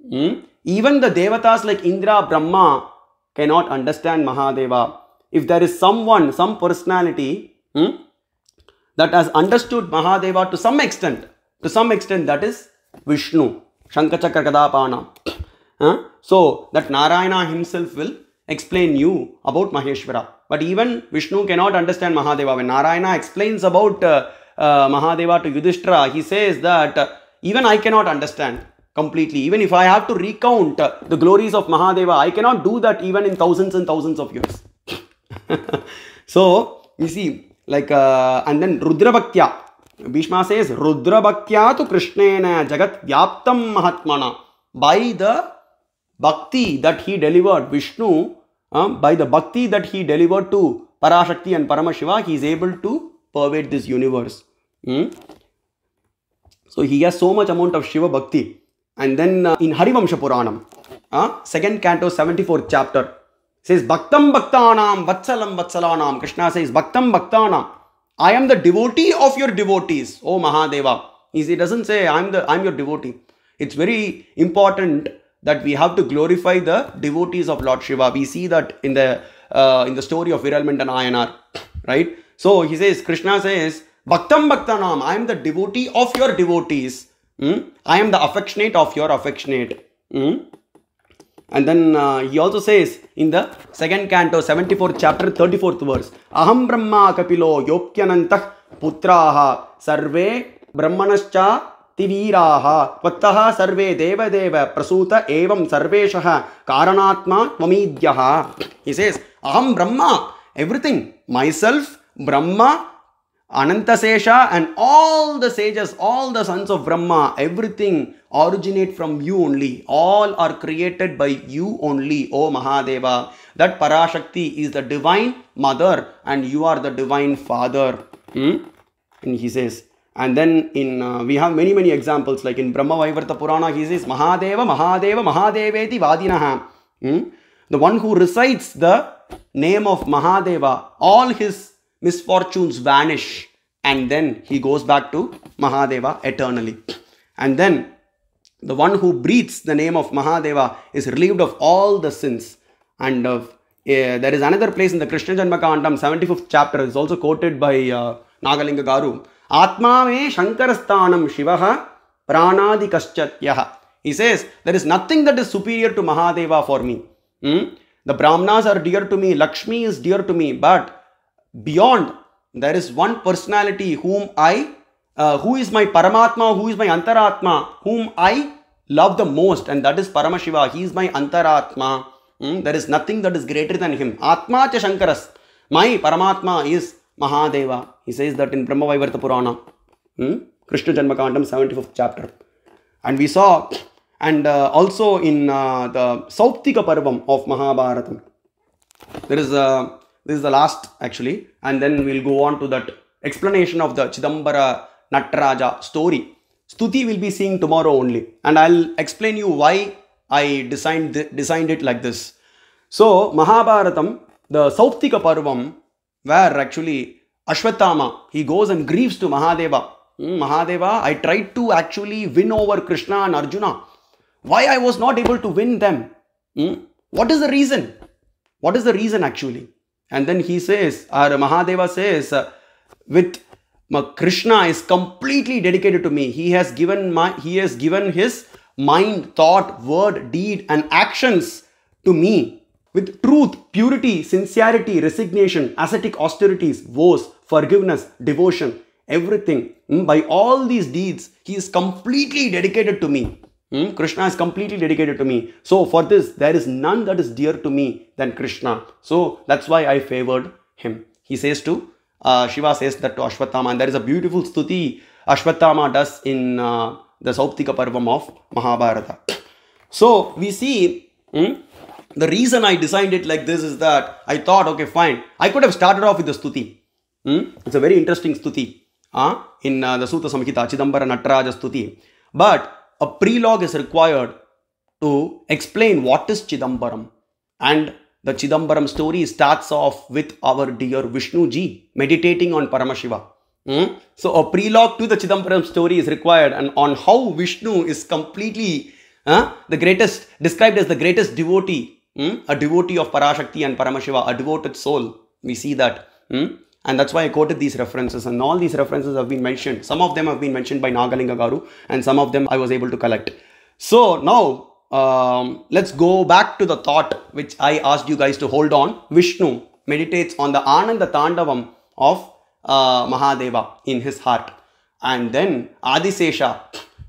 Hmm? Even the devatas like Indra, Brahma cannot understand Mahadeva. If there is someone, some personality hmm, that has understood Mahadeva to some extent, to some extent that is Vishnu, Shankachakra Kadapana. Huh? So that Narayana himself will explain you about Maheshwara. But even Vishnu cannot understand Mahadeva. When Narayana explains about uh, uh, Mahadeva to Yudhishthira, he says that uh, even I cannot understand completely. Even if I have to recount uh, the glories of Mahadeva, I cannot do that even in thousands and thousands of years. so, you see, like, uh, and then Rudra Bhaktya. Bhishma says, Rudra Bhaktya to Krishnena Jagat Vyaptam Mahatmana. By the bhakti that he delivered, Vishnu, uh, by the bhakti that he delivered to Parashakti and Paramashiva, he is able to pervade this universe. Hmm? So he has so much amount of Shiva bhakti. And then uh, in Harivamsha Puranam, uh, second canto, 74th chapter, says Bhaktam Bhaktanam Vatsalam Vatsalanam. Krishna says Bhaktam Bhaktanam. I am the devotee of your devotees, O Mahadeva. He doesn't say I'm the I'm your devotee. It's very important that we have to glorify the devotees of Lord Shiva. We see that in the uh, in the story of Viralment and Ayanar, right? So he says, Krishna says, Bhaktam Bhaktanam, I am the devotee of your devotees. Mm? I am the affectionate of your affectionate. Mm? And then uh, he also says in the second canto, 74th chapter, 34th verse, Aham Brahma Kapilo Yopkyanantah Putraha Sarve Brahmanascha திவீராக त्वत्तः सर्वे देवदेव प्रसूत एवं सर्वेशः காரணாத்மா மமீத்யः it says அகம் Brahma everything myself Brahma Anantashesha and all the sages all the sons of Brahma everything originate from you only all are created by you only O Mahadeva that Parashakti is the divine mother and you are the divine father and he says and then in uh, we have many many examples like in Brahma Vaivarta Purana he says Mahadeva Mahadeva Mahadeveti Vadinaha. Hmm? The one who recites the name of Mahadeva, all his misfortunes vanish and then he goes back to Mahadeva eternally. And then the one who breathes the name of Mahadeva is relieved of all the sins and of uh, eh, there is another place in the Krishna Janma Kandam, 75th chapter, is also quoted by uh, Nagalinga Garu आत्मा में शंकर स्थानम शिव प्राणादि कश्चत्य is there is nothing that is superior to Mahadeva for me the brahmanas are dear to me Lakshmi is dear to me but beyond there is one personality whom I who is my परमात्मा who is my अंतरात्मा whom I love the most and that is Paramashiva he is my अंतरात्मा there is nothing that is greater than him आत्मा च Shankara my परमात्मा is Mahadeva. He says that in Vaivarta Purana, hmm? Krishna Janmakandam, 75th chapter. And we saw, and uh, also in uh, the Sauptika Parvam of Mahabharata. There is a, this is the last actually, and then we'll go on to that explanation of the Chidambara Nataraja story. Stuti will be seeing tomorrow only, and I'll explain you why I designed, designed it like this. So, Mahabharatam, the Sauptika Parvam, where actually Ashwatthama, he goes and grieves to Mahadeva. Hmm, Mahadeva, I tried to actually win over Krishna and Arjuna. Why I was not able to win them? Hmm, what is the reason? What is the reason actually? And then he says, our Mahadeva says, uh, with uh, Krishna is completely dedicated to me. He has given my he has given his mind, thought, word, deed, and actions to me with truth, purity, sincerity, resignation, ascetic austerities, vows, forgiveness, devotion, everything. Hmm, by all these deeds, he is completely dedicated to me. Hmm, Krishna is completely dedicated to me. So for this, there is none that is dear to me than Krishna. So that's why I favored him. He says to uh, Shiva says that to Ashwatthama, and there is a beautiful stuti Ashwatthama does in uh, the Sauptika Parvam of Mahabharata. So we see. Hmm, the reason I designed it like this is that I thought, okay, fine. I could have started off with the stuti. Hmm? It's a very interesting stuti uh, in uh, the Sutta Samhita, Chidambara Nataraja stuti. But a prelogue is required to explain what is Chidambaram. And the Chidambaram story starts off with our dear Vishnuji meditating on Paramashiva. Hmm? So a prelogue to the Chidambaram story is required and on how Vishnu is completely uh, the greatest, described as the greatest devotee Hmm? A devotee of Parashakti and Paramashiva, a devoted soul. We see that. Hmm? And that's why I quoted these references, and all these references have been mentioned. Some of them have been mentioned by Nagalinga Garu, and some of them I was able to collect. So now um, let's go back to the thought which I asked you guys to hold on. Vishnu meditates on the Ananda Tandavam of uh, Mahadeva in his heart. And then Adisesha,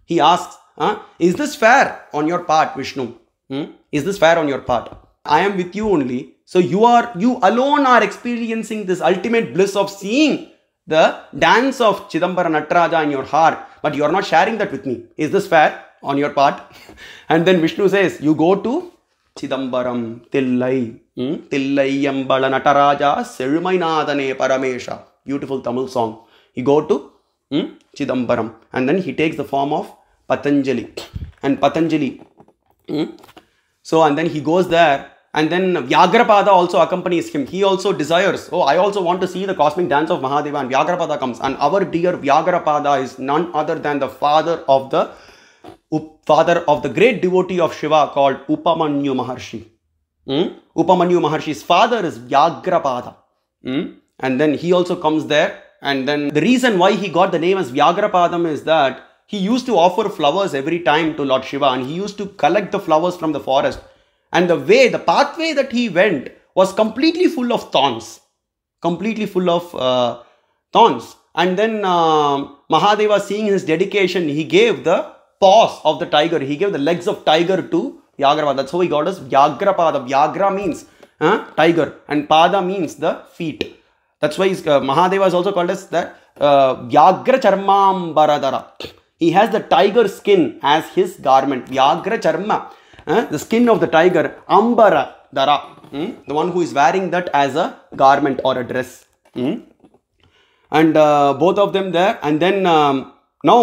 he asks, huh, Is this fair on your part, Vishnu? Hmm? Is this fair on your part? I am with you only. So you are you alone are experiencing this ultimate bliss of seeing the dance of Chidambara Nataraja in your heart, but you are not sharing that with me. Is this fair on your part? and then Vishnu says, you go to Chidambaram Tillai, hmm? Tillayambala Nataraja Serumainadane Paramesha. Beautiful Tamil song. You go to hmm? Chidambaram and then he takes the form of Patanjali. And Patanjali, hmm? So, and then he goes there, and then Vyagrapada also accompanies him. He also desires, oh, I also want to see the cosmic dance of Mahadeva, and Vyagrapada comes. And our dear Vyagrapada is none other than the father of the father of the great devotee of Shiva called Upamanyu Maharshi. Hmm. Upamanyu Maharshi's father is Vyagrapada. Hmm. And then he also comes there. And then the reason why he got the name as Vyagrapadam is that he used to offer flowers every time to Lord Shiva and he used to collect the flowers from the forest. And the way, the pathway that he went was completely full of thorns, completely full of uh, thorns. And then uh, Mahadeva, seeing his dedication, he gave the paws of the tiger, he gave the legs of tiger to Yagrava. That's how he got us Yagrapada. Vyagra means uh, tiger and Pada means the feet. That's why uh, Mahadeva is also called as the uh, Vyagra Baradara. He has the tiger skin as his garment. Vyagra Charma, the skin of the tiger, Ambara Dara, hmm? the one who is wearing that as a garment or a dress. Hmm? And uh, both of them there. And then um, now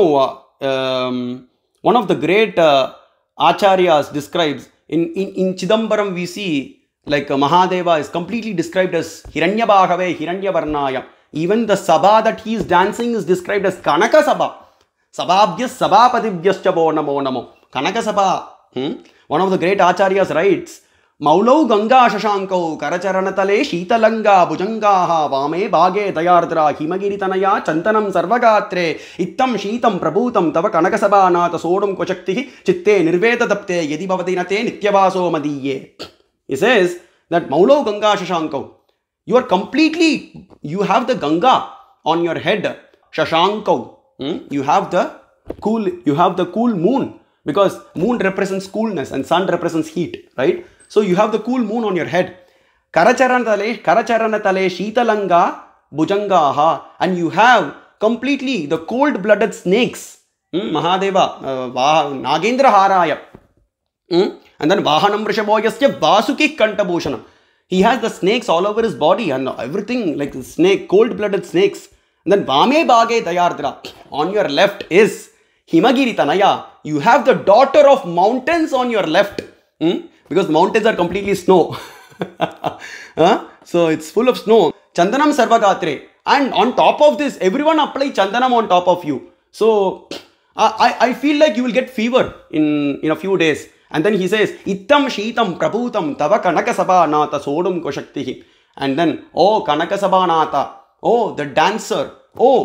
uh, um, one of the great uh, acharyas describes in, in, in Chidambaram we see like uh, Mahadeva is completely described as Hiranyabhagave, Hiranyavarnaya. Even the Sabha that he is dancing is described as Kanaka Sabha. सभाभ्य सभापतिभ्यश्च वो नमो नमो Kanaka Sabha one of the great acharya writes मौलौ गंगा शशांकौ करचरण तले शीतलंगा भुजंगा वा भागे दयाद्रा हिमगिरी तनया चंदनम सर्वगात्रे इत्तम शीतम प्रभूतम तव कनक सभा नाथ सोडम क्वशक्ति चित्ते निर्वेद दप्ते यदि भवति न मदीये इस इज दट मौलौ गंगा शशांकौ you are completely you have the Ganga on your head शशांकौ Hmm? You have the cool, you have the cool moon because moon represents coolness and sun represents heat, right? So you have the cool moon on your head. Karacharanatale, Karacharanatale, Sheetalanga, Bhujangaha, and you have completely the cold-blooded snakes. Mm? Mahadeva, uh, Nagendra Haraya. Mm? And then Vahanam Rishabhoyasya Vasuki Kantabhushanam. He has the snakes all over his body and everything like snake, cold-blooded snakes. then Vame Bhage Dayardra. On your left is Himagiri Tanaya. You have the daughter of mountains on your left. Hmm? Because mountains are completely snow. huh? So it's full of snow. Chandanam Sarvagatre. And on top of this, everyone apply Chandanam on top of you. So I, I feel like you will get fever in, in a few days. And then he says, Ittam Sheetam Prabhutam Tava Kanaka Sabhanata Sodum ko shakti And then, Oh Kanaka Sabhanata. oh, the dancer, oh,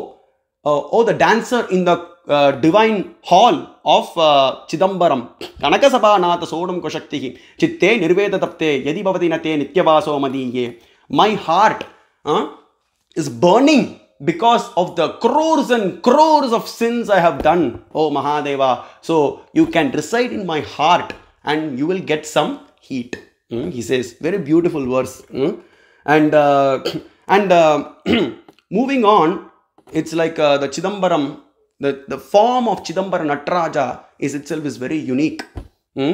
uh, oh, the dancer in the uh, divine hall of uh, Chidambaram. Kanakasabhanata sodam koshaktihi. Chitte nirveda tapte yadi bhavati nityavaso madiye. My heart uh, is burning because of the crores and crores of sins I have done, oh Mahadeva. So you can reside in my heart and you will get some heat. Mm? He says, very beautiful verse. Mm? And uh, and uh, moving on, it's like uh, the Chidambaram, the, the form of Chidambara Nataraja is itself is very unique. Hmm?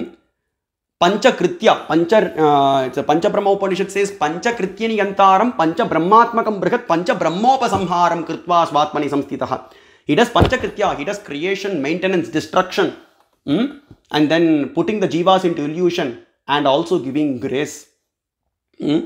Panchakritya, Pancha, uh, it's a Brahma Upanishad says Panchakrityani Yantaram, Brahma Brihat, Panchabrahmopasamharam Kritva Swatmani Samstitaha. He does Panchakritya, he does creation, maintenance, destruction, hmm? and then putting the jivas into illusion and also giving grace. Hmm?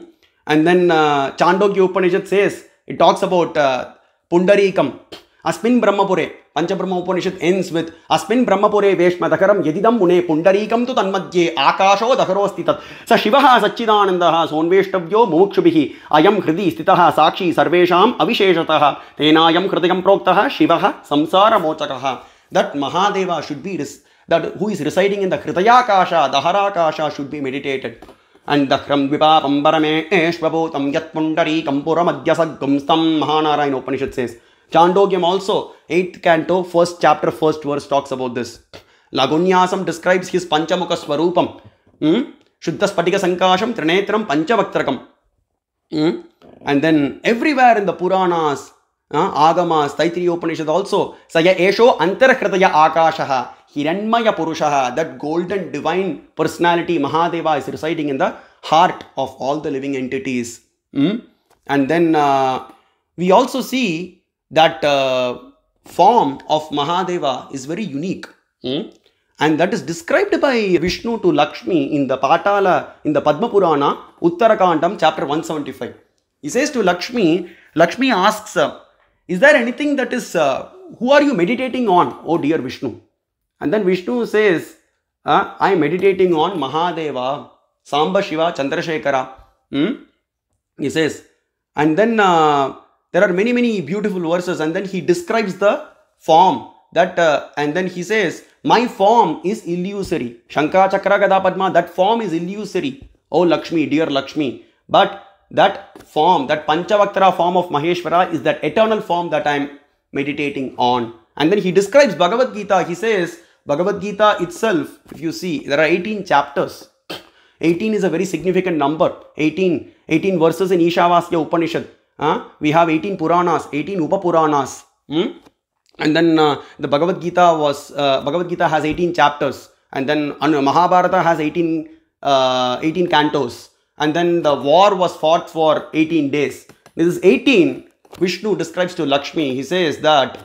And then uh, Chandogya Upanishad says, it talks about uh, Pundarikam. Aspin Brahmapure, Panchabrahma Upanishad ends with Asmin Brahmapure Veshma Dakaram Yedidam Mune Pundarikam tu Tanmadye Akasho Dakarosti Tat. Sa Shivaha Sachidanandaha Sonveshtavyo Mumukshubihi Ayam Hridi Stitaha Sakshi Sarvesham Avisheshataha Tenayam Hridayam Proktaha Shivaha Samsara Mochakaha. That Mahadeva should be, that who is residing in the Hridayakasha, the Harakasha should be meditated. अंधख्रम विपापम परमेश्वभूतम यत्पुंडरी कंपुरमद्य सगुंस्तम Mahanarayana Upanishad says Chandogyam also at canto first chapter first verse talks about this Laghunyasam describes his पंचमुख स्वरूप शुद्ध स्फटिक संकाशम त्रिनेत्रम पंचवक्त्रकम and then everywhere in the Puranas Agama Taittiriyopanishad also ಸಯ ಏಷೋ ಅಂತರಹೃದಯ ಆಕಾಶ ಹಿರಣ್ಮಯ ಪುರುಷ that golden divine personality, Mahadeva is residing in the heart of all the living entities. Hmm? And then uh, we also see that uh, form of Mahadeva is very unique. Hmm? And that is described by Vishnu to Lakshmi in the Patala, in the Padma Purana, Uttarakantam, chapter 175. He says to Lakshmi, Lakshmi asks, is there anything that is, uh, who are you meditating on, oh dear Vishnu? And then Vishnu says, uh, I am meditating on Mahadeva, Samba Shiva, Chandrashekara." Hmm? He says, and then uh, there are many, many beautiful verses, and then he describes the form that, uh, and then he says, My form is illusory. Shankara Chakra Gada Padma, that form is illusory. Oh Lakshmi, dear Lakshmi. But that form, that Panchavaktara form of Maheshwara is that eternal form that I am meditating on. And then he describes Bhagavad Gita. He says, Bhagavad Gita itself, if you see, there are 18 chapters. 18 is a very significant number. 18, 18 verses in Ishavasya Upanishad. Uh, we have 18 Puranas, 18 Upapuranas. Hmm? And then uh, the Bhagavad Gita was, uh, Bhagavad Gita has 18 chapters. And then Mahabharata has 18, uh, 18 cantos and then the war was fought for 18 days. This is 18 Vishnu describes to Lakshmi. He says that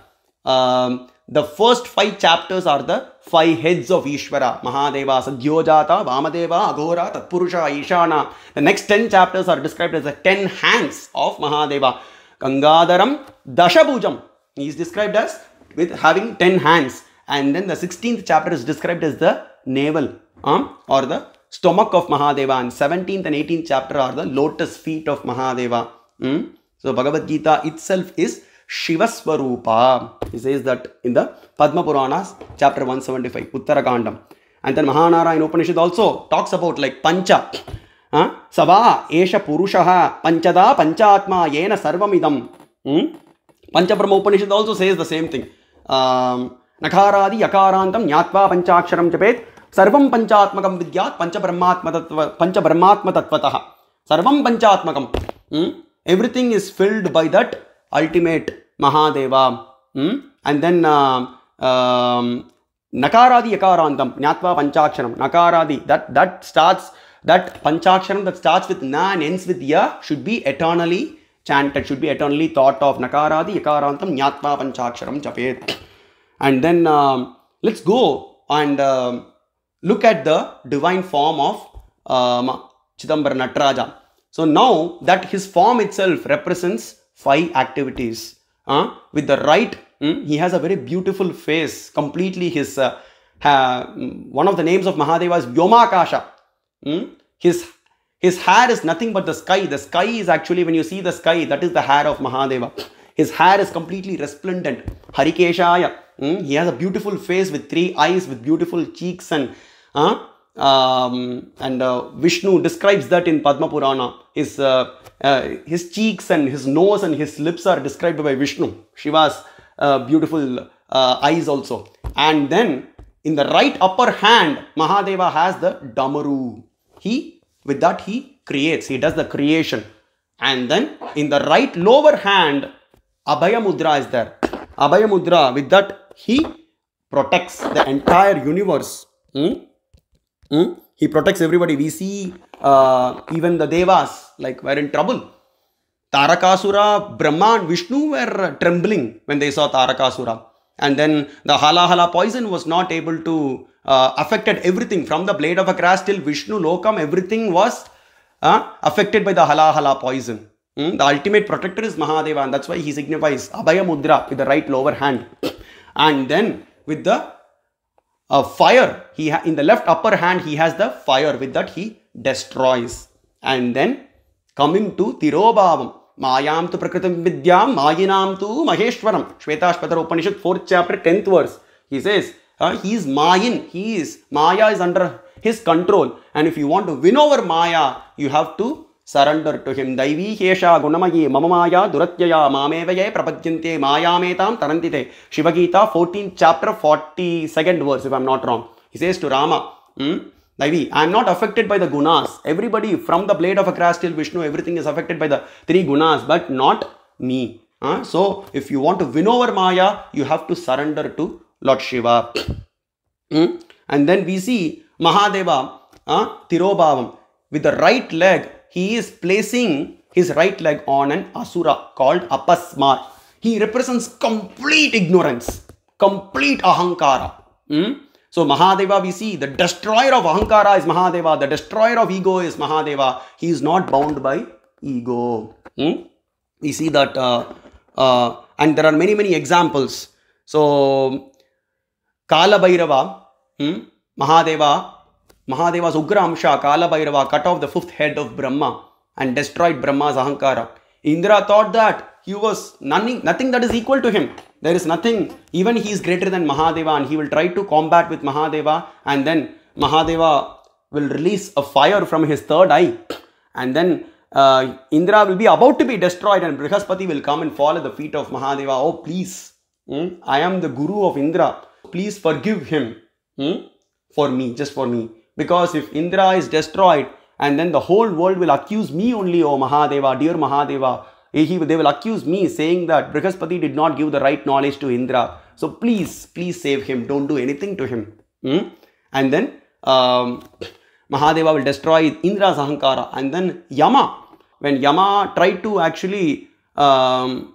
um, the first five chapters are the five heads of Ishvara. Mahadeva, Sadhyojata, Vamadeva, Agora, Tatpurusha, Ishana. The next 10 chapters are described as the 10 hands of Mahadeva. Gangadharam, Dashabhujam. He is described as with having 10 hands. And then the 16th chapter is described as the navel um, or the stomach of Mahadeva and 17th and 18th chapter are the lotus feet of Mahadeva. Mm? So Bhagavad Gita itself is Shiva Swarupa. He says that in the Padma Puranas chapter 175 Uttarakandam. And then Mahanara in Upanishad also talks about like Pancha. Huh? Sava Esha Purushaha Panchada Panchatma Yena Sarvamidam. Hmm? Panchabrahma Upanishad also says the same thing. Um, नकारादि यकारान्तं ज्ञात्वा पञ्चाक्षरं सर्व सर्वं पञ्चात्मकं विद्यात् पञ्चब्रह्मात्मतत्व पञ्चब्रह्मात्मतत्त्वतः सर्व पंचात्मक everything hmm? Is filled by that ultimate Mahadeva and hmm? Then uh, um, नकारादि यकारान्तं ज्ञावा पञ्चाक्षरं नकारादि दट दट स्टार्ट्स् दट पञ्चाक्षरं दट स्टार्ट्स् वित् नैन एण्ड् एन्ड्स् वित् य should be eternally chanted should be eternally thought of nakaradi yakarantam nyatva panchaksharam japet and then um, let's go and um, look at the divine form of um, uh, Chidambara Nataraja. So now that his form itself represents five activities. Uh, with the right, mm, he has a very beautiful face, completely his, uh, uh, one of the names of Mahadeva is Yoma Mm? His, his hair is nothing but the sky. The sky is actually, when you see the sky, that is the hair of Mahadeva. His hair is completely resplendent. Harikeshaya. Mm? He has a beautiful face with three eyes, with beautiful cheeks and uh, um, and uh, Vishnu describes that in Padma Purana. His, uh, uh, his cheeks and his nose and his lips are described by Vishnu. Shiva's uh, beautiful uh, eyes also. And then in the right upper hand, Mahadeva has the Damaru. He, with that he creates, he does the creation. And then in the right lower hand, Abhaya Mudra is there. Abhaya Mudra, with that he protects the entire universe. Hmm? Hmm? He protects everybody. We see uh, even the devas like were in trouble. Tarakasura, Brahma and Vishnu were uh, trembling when they saw Tarakasura. And then the Halahala poison was not able to uh, affected everything from the blade of a grass till Vishnu Lokam. Everything was uh, affected by the Halahala poison. Hmm? The ultimate protector is Mahadeva and that's why he signifies Abhaya Mudra with the right lower hand and then with the uh, fire he in the left upper hand he has the fire with that he destroys and then coming to Tirobhavam Mayam tu prakritam vidyam mayinam tu maheshwaram shvetashvatara Upanishad 4th chapter 10th verse he says uh, he is mayin he is maya is under his control and if you want to win over maya you have to surrender to him. Daivi Hesha Gunamagi Mamamaya Duratyaya Mamevaya Prapajyante Mayametam Tarantite. Shiva Gita 14th chapter 42nd verse if I'm not wrong. He says to Rama, hmm? Daivi, I am not affected by the gunas. Everybody from the blade of Akras till Vishnu, everything is affected by the three gunas, but not me. Huh? So if you want to win over Maya, you have to surrender to Lord Shiva. hmm? And then we see Mahadeva, huh? Tirobhavam, with the right leg he is placing his right leg on an asura called apasmar. He represents complete ignorance, complete ahankara. Mm? So Mahadeva, we see the destroyer of ahankara is Mahadeva. The destroyer of ego is Mahadeva. He is not bound by ego. Hmm? We see that, uh, uh, and there are many many examples. So Kala Bhairava, hmm? Mahadeva Mahadeva's Ugra Amsha Kalabhairava cut off the fifth head of Brahma and destroyed Brahma's Ahankara. Indra thought that he was nothing, nothing that is equal to him. There is nothing, even he is greater than Mahadeva and he will try to combat with Mahadeva and then Mahadeva will release a fire from his third eye and then uh, Indra will be about to be destroyed and Brihaspati will come and fall at the feet of Mahadeva. Oh, please, hmm? I am the guru of Indra. Please forgive him hmm? for me, just for me. Because if Indra is destroyed, and then the whole world will accuse me only, O Mahadeva, dear Mahadeva. He, they will accuse me saying that Brihaspati did not give the right knowledge to Indra. So please, please save him. Don't do anything to him. Hmm? And then um, Mahadeva will destroy Indra's ahankara. And then Yama, when Yama tried to actually um,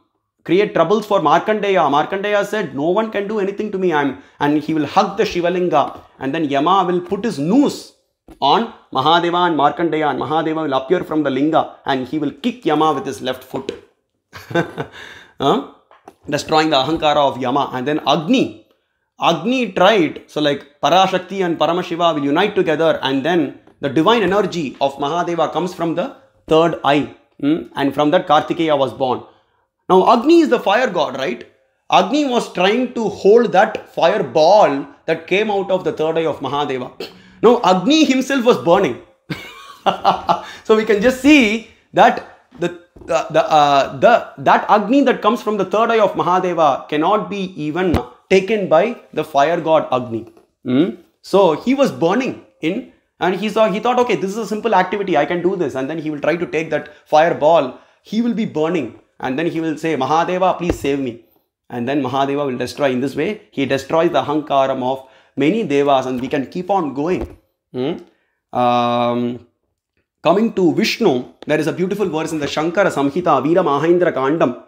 create troubles for Markandeya. Markandeya said, no one can do anything to me. I'm, and he will hug the Shivalinga. And then Yama will put his noose on Mahadeva and Markandeya. And Mahadeva will appear from the Linga and he will kick Yama with his left foot. huh? Destroying the Ahankara of Yama. And then Agni. Agni tried, so like Parashakti and Paramashiva will unite together and then the divine energy of Mahadeva comes from the third eye. Mm? And from that Kartikeya was born. Now Agni is the fire god, right? Agni was trying to hold that fireball that came out of the third eye of Mahadeva. Now Agni himself was burning. so we can just see that the the, uh, the that Agni that comes from the third eye of Mahadeva cannot be even taken by the fire god Agni. Mm? So he was burning in and he saw he thought okay this is a simple activity I can do this and then he will try to take that fireball he will be burning and then he will say, Mahadeva, please save me. And then Mahadeva will destroy. In this way, he destroys the hankaram of many devas and we can keep on going. Hmm? Um, coming to Vishnu, there is a beautiful verse in the Shankara Samhita, Veera Mahendra Kandam,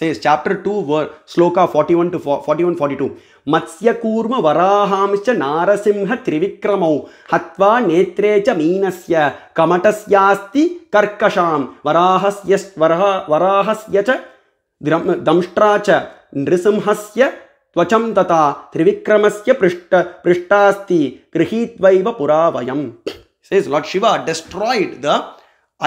says chapter 2 verse sloka 41 to 41 42 matsya kurma varahamischa narasimha trivikramau hatva netre cha meenasya kamatasyasti karkasham varahasya varaha varahasya cha दंष्ट्रा च नृसिंहस्य त्वचं तथा त्रिविक्रमस्य पृष्ठ पृष्ठास्ति गृहीत्वैव पुरा वयम् says Lord Shiva destroyed the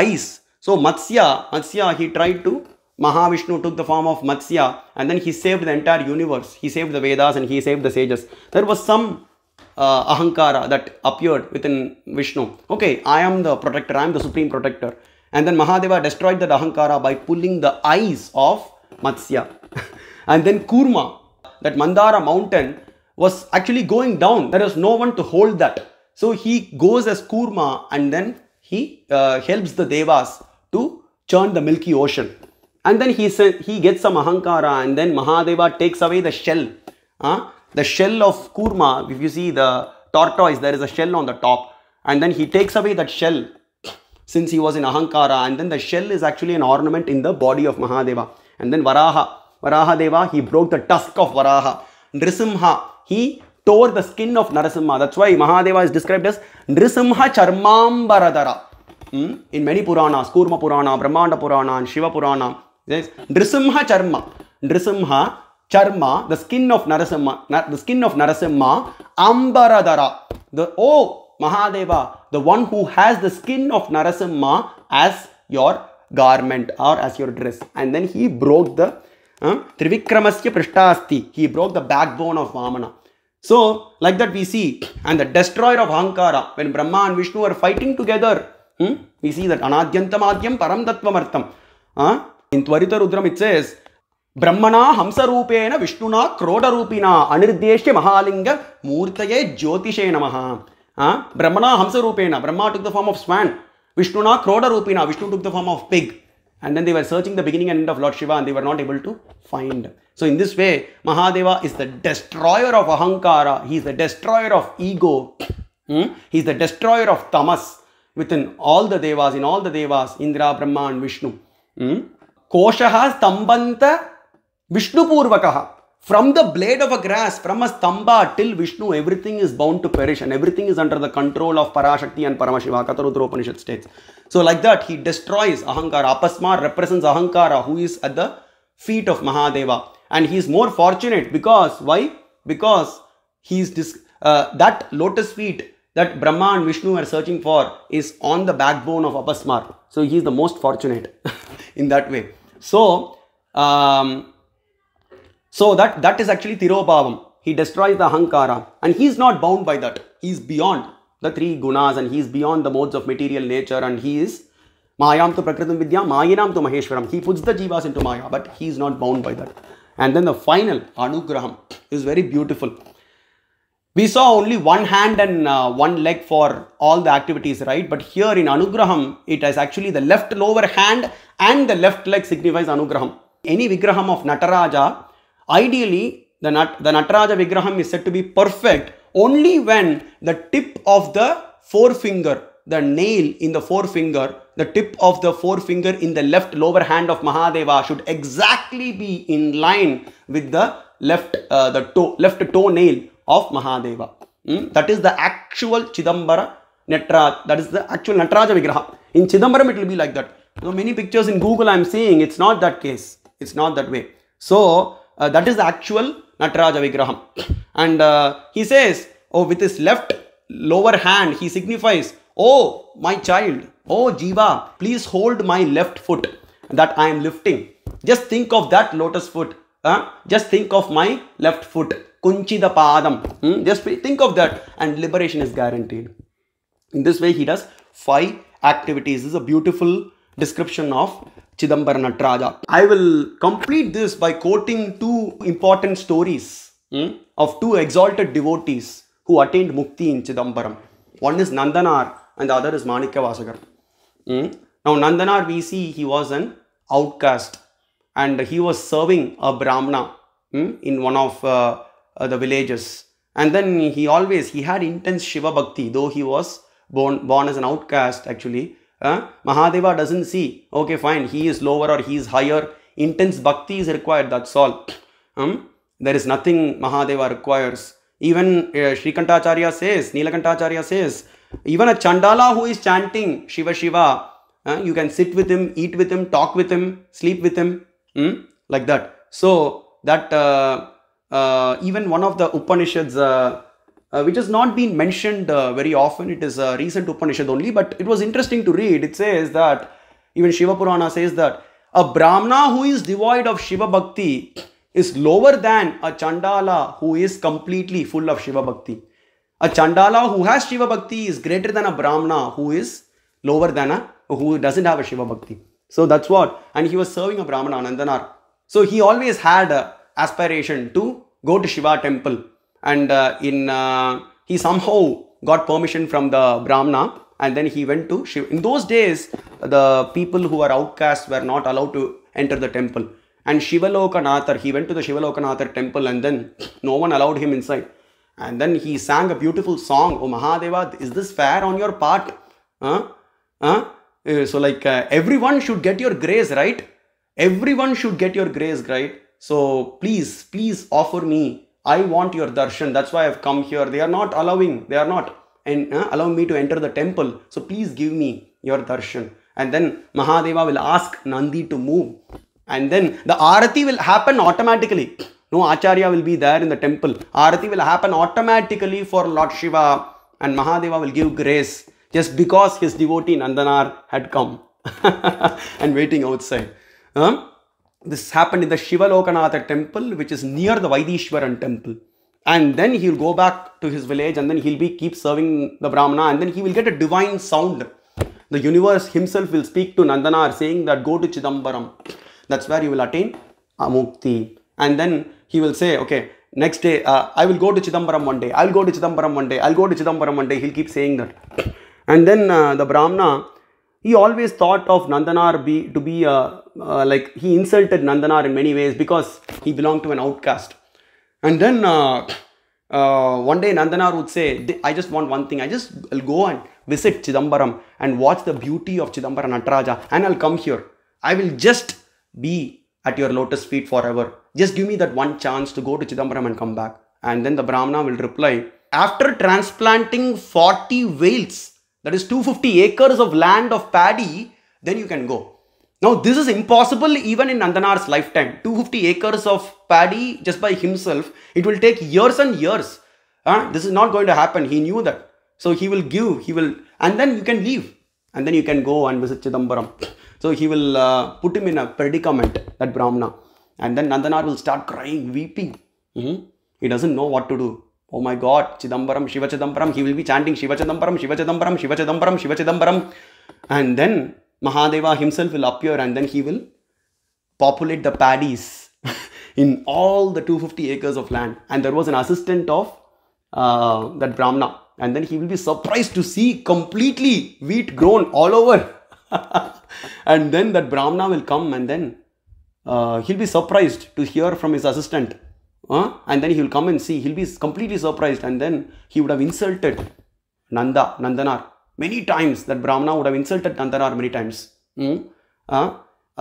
ice. So Matsya, Matsya, he tried to Mahavishnu took the form of Matsya and then he saved the entire universe. He saved the Vedas and he saved the sages. There was some uh, Ahankara that appeared within Vishnu. Okay, I am the protector, I am the supreme protector. And then Mahadeva destroyed that Ahankara by pulling the eyes of Matsya. and then Kurma, that Mandara mountain, was actually going down. There was no one to hold that. So he goes as Kurma and then he uh, helps the Devas to churn the milky ocean. And then he, he gets a mahankara, and then Mahadeva takes away the shell. Huh? Ah, the shell of Kurma, if you see the tortoise, there is a shell on the top. And then he takes away that shell since he was in ahankara. And then the shell is actually an ornament in the body of Mahadeva. And then Varaha, Varaha Deva, he broke the tusk of Varaha. Nrisimha, he tore the skin of Narasimha. That's why Mahadeva is described as Nrisimha Charmambaradara. Hmm? In many Puranas, Kurma Purana, Brahmanda Purana, and Shiva Purana, Yes. Drisimha Charma. Drisimha Charma, the skin of Narasimha, the skin of Narasimha, Ambaradara. The oh Mahadeva, the one who has the skin of Narasimha as your garment or as your dress. And then he broke the uh, Trivikramasya Prishtaasti. He broke the backbone of Vamana. So, like that we see, and the destroyer of Ankara, when Brahma and Vishnu are fighting together, hmm, we see that Anadyantam Adyam Param Tattvamartam. Huh? In Tvarita Rudram it says, Brahmana Hamsarupena Vishnuna Krodarupina Anirdeshya Mahalinga Murtaye Jyotishe Namaha. Huh? Brahmana Hamsarupena. Brahma took the form of swan. Vishnuna Krodarupina. Vishnu took the form of pig. And then they were searching the beginning and end of Lord Shiva and they were not able to find. So in this way, Mahadeva is the destroyer of Ahankara. He is the destroyer of ego. Hmm? He is the destroyer of tamas within all the devas, in all the devas, Indra, Brahma and Vishnu. Hmm? Koshaha Stambanta Vishnu purva Purvakaha. From the blade of a grass, from a stamba till Vishnu, everything is bound to perish and everything is under the control of Parashakti and Paramashiva, Katarudra Upanishad states. So like that, he destroys Ahankara. Apasmar represents Ahankara, who is at the feet of Mahadeva. And he is more fortunate because, why? Because he is uh, that lotus feet that Brahma and Vishnu are searching for is on the backbone of Apasmar. So he is the most fortunate in that way. So, um, so that, that is actually Tirobhavam. He destroys the Ahankara and he is not bound by that. He is beyond the three gunas and he is beyond the modes of material nature and he is Mayam to Prakritam Vidya, Mayanam to Maheshwaram. He puts the jivas into Maya but he is not bound by that. And then the final Anugraham is very beautiful. We saw only one hand and uh, one leg for all the activities, right? But here in Anugraham, it is actually the left lower hand and the left leg signifies Anugraham. Any Vigraham of Nataraja, ideally, the, Nat the Nataraja Vigraham is said to be perfect only when the tip of the forefinger, the nail in the forefinger, the tip of the forefinger in the left lower hand of Mahadeva should exactly be in line with the left uh, the toe left toe nail of Mahadeva. Mm? That is the actual Chidambara natra. That is the actual Natraja Vigraha. In Chidambaram, it will be like that. You many pictures in Google I am seeing, it's not that case. It's not that way. So, uh, that is the actual Natraja Vigraha. And uh, he says, oh, with his left lower hand, he signifies, oh, my child, oh, Jiva, please hold my left foot that I am lifting. Just think of that lotus foot just think of my left foot. Kunchida padam. Hmm? Just think of that and liberation is guaranteed. In this way, he does five activities. This is a beautiful description of Chidambara Nataraja. I will complete this by quoting two important stories hmm, of two exalted devotees who attained mukti in Chidambaram. One is Nandanar and the other is Manikya Vasagar. Hmm? Now, Nandanar, we see he was an outcast and he was serving a brahmana hmm, in one of uh, uh, the villages and then he always he had intense shiva bhakti though he was born born as an outcast actually uh, mahadeva doesn't see okay fine he is lower or he is higher intense bhakti is required that's all um, there is nothing mahadeva requires even uh, Sri Kantacharya says nilakantacharya says even a chandala who is chanting shiva shiva uh, you can sit with him eat with him talk with him sleep with him mm? like that. So that uh, uh, even one of the Upanishads, uh, uh, which has not been mentioned uh, very often, it is a recent Upanishad only, but it was interesting to read. It says that even Shiva Purana says that a Brahmana who is devoid of Shiva Bhakti is lower than a Chandala who is completely full of Shiva Bhakti. A Chandala who has Shiva Bhakti is greater than a Brahmana who is lower than a who doesn't have a Shiva Bhakti. So that's what. And he was serving a Brahman Anandanar. So he always had uh, aspiration to go to Shiva temple. And uh, in uh, he somehow got permission from the Brahmana and then he went to Shiva. In those days, the people who were outcasts were not allowed to enter the temple. And Shivalokanathar, he went to the Shivalokanathar temple and then no one allowed him inside. And then he sang a beautiful song, Oh Mahadeva, is this fair on your part? Huh? Huh? Uh, so like uh, everyone should get your grace, right? Everyone should get your grace, right? So please, please offer me. I want your darshan. That's why I've come here. They are not allowing. They are not and uh, allow me to enter the temple. So please give me your darshan. And then Mahadeva will ask Nandi to move. And then the arati will happen automatically. No Acharya will be there in the temple. Arati will happen automatically for Lord Shiva and Mahadeva will give grace just because his devotee Nandanar had come and waiting outside. Huh? This happened in the Shiva Lokanatha temple, which is near the Vaidishwaran temple. And then he'll go back to his village and then he'll be keep serving the Brahmana and then he will get a divine sound. The universe himself will speak to Nandanar saying that go to Chidambaram. That's where you will attain Amukti. And then he will say, okay, next day, uh, I will go to Chidambaram one day. I'll go to Chidambaram one day. I'll go to Chidambaram one day. He'll keep saying that. And then uh, the Brahmana, he always thought of Nandanar be, to be uh, uh, like he insulted Nandanar in many ways because he belonged to an outcast. And then uh, uh, one day Nandanar would say, I just want one thing. I just I'll go and visit Chidambaram and watch the beauty of Chidambaram Nataraja and I'll come here. I will just be at your lotus feet forever. Just give me that one chance to go to Chidambaram and come back. And then the Brahmana will reply, after transplanting 40 whales that is 250 acres of land of paddy, then you can go. Now, this is impossible even in Nandanar's lifetime. 250 acres of paddy just by himself, it will take years and years. Huh? This is not going to happen. He knew that. So he will give, he will, and then you can leave. And then you can go and visit Chidambaram. So he will uh, put him in a predicament, that Brahmana. And then Nandanar will start crying, weeping. Mm -hmm. He doesn't know what to do. Oh my God, Chidambaram, Shiva Chidambaram. He will be chanting Shiva Chidambaram, Shiva Chidambaram, Shiva Chidambaram, Shiva Chidambaram. And then Mahadeva himself will appear and then he will populate the paddies in all the 250 acres of land. And there was an assistant of uh, that Brahmana. And then he will be surprised to see completely wheat grown all over. and then that Brahmana will come and then uh, he'll be surprised to hear from his assistant uh, and then he will come and see he'll be completely surprised and then he would have insulted nanda nandanar many times that brahmana would have insulted nandanar many times mm? uh,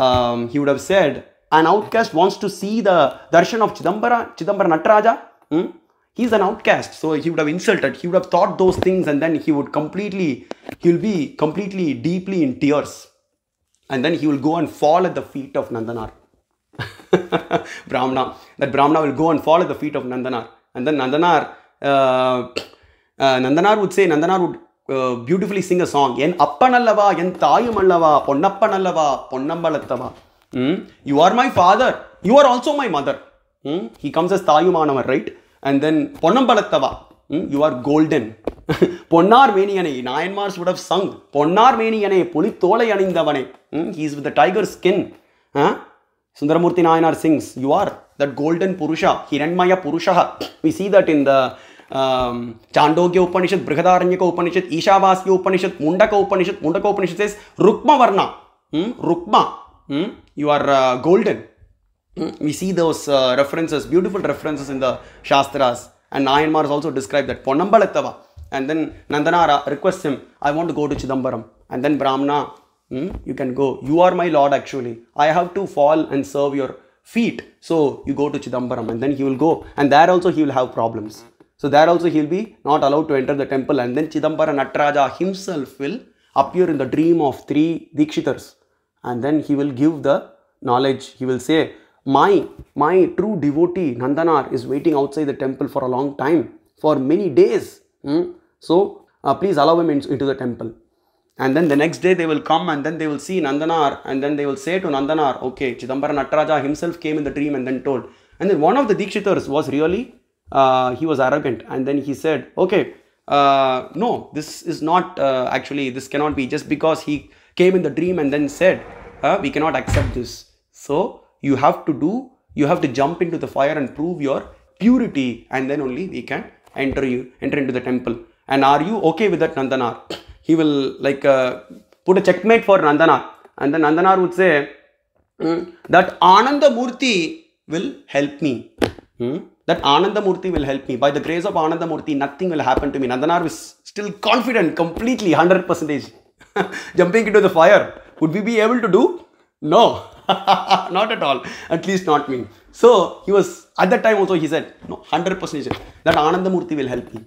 um, he would have said an outcast wants to see the darshan of chidambara chidambara nataraja mm? he's an outcast so he would have insulted he would have thought those things and then he would completely he'll be completely deeply in tears and then he will go and fall at the feet of nandanar brahmana that Brahmana will go and fall at the feet of Nandanar. And then Nandanar, uh, uh, Nandanar would say, Nandanar would uh, beautifully sing a song, Yen Appanallava, Yen Tayumallava, Ponnappanallava, Ponnambalatava. Mm? You are my father, you are also my mother. Mm? He comes as Tayumanavar, right? And then Ponnambalatava, mm? you are golden. பொன்னார் மேனியனை Nayanmars would have sung பொன்னார் மேனியனை புலித்தோலை அணிந்தவனே he's with tiger skin Sundaramurti Nayanar sings, You are that golden Purusha, Hiranmaya Purushaha. We see that in the um, Chandogya Upanishad, Brihadaranyaka Upanishad, Ishavasya Upanishad, Mundaka Upanishad. Mundaka Upanishad says, Rukma Varna, hmm? Rukma, hmm? you are uh, golden. Hmm? We see those uh, references, beautiful references in the Shastras. And Nayanmar also described that, Ponambalattava. And then Nandanara requests him, I want to go to Chidambaram. And then Brahmana Hmm? You can go, you are my Lord actually. I have to fall and serve your feet. So you go to Chidambaram and then he will go. And there also he will have problems. So there also he will be not allowed to enter the temple. And then Chidambara Nataraja himself will appear in the dream of three Dikshitars. And then he will give the knowledge. He will say, my, my true devotee Nandanar is waiting outside the temple for a long time, for many days. Hmm? So uh, please allow him in, into the temple. And then the next day they will come and then they will see Nandanar and then they will say to Nandanar, okay, Chidambaran Nataraja himself came in the dream and then told. And then one of the Dikshitars was really, uh, he was arrogant and then he said, okay, uh, no, this is not uh, actually, this cannot be just because he came in the dream and then said, uh, we cannot accept this. So you have to do, you have to jump into the fire and prove your purity and then only we can enter you, enter into the temple. And are you okay with that Nandanar? he will like uh, put a checkmate for Nandana. And then Nandana would say mm, that Murthy will help me. Mm? That Murthy will help me. By the grace of Ananda Murthy, nothing will happen to me. Nandana is still confident, completely, 100%. Jumping into the fire. Would we be able to do? No. not at all. At least not me. So he was, at that time also he said, no, 100% that Ananda Murthy will help me.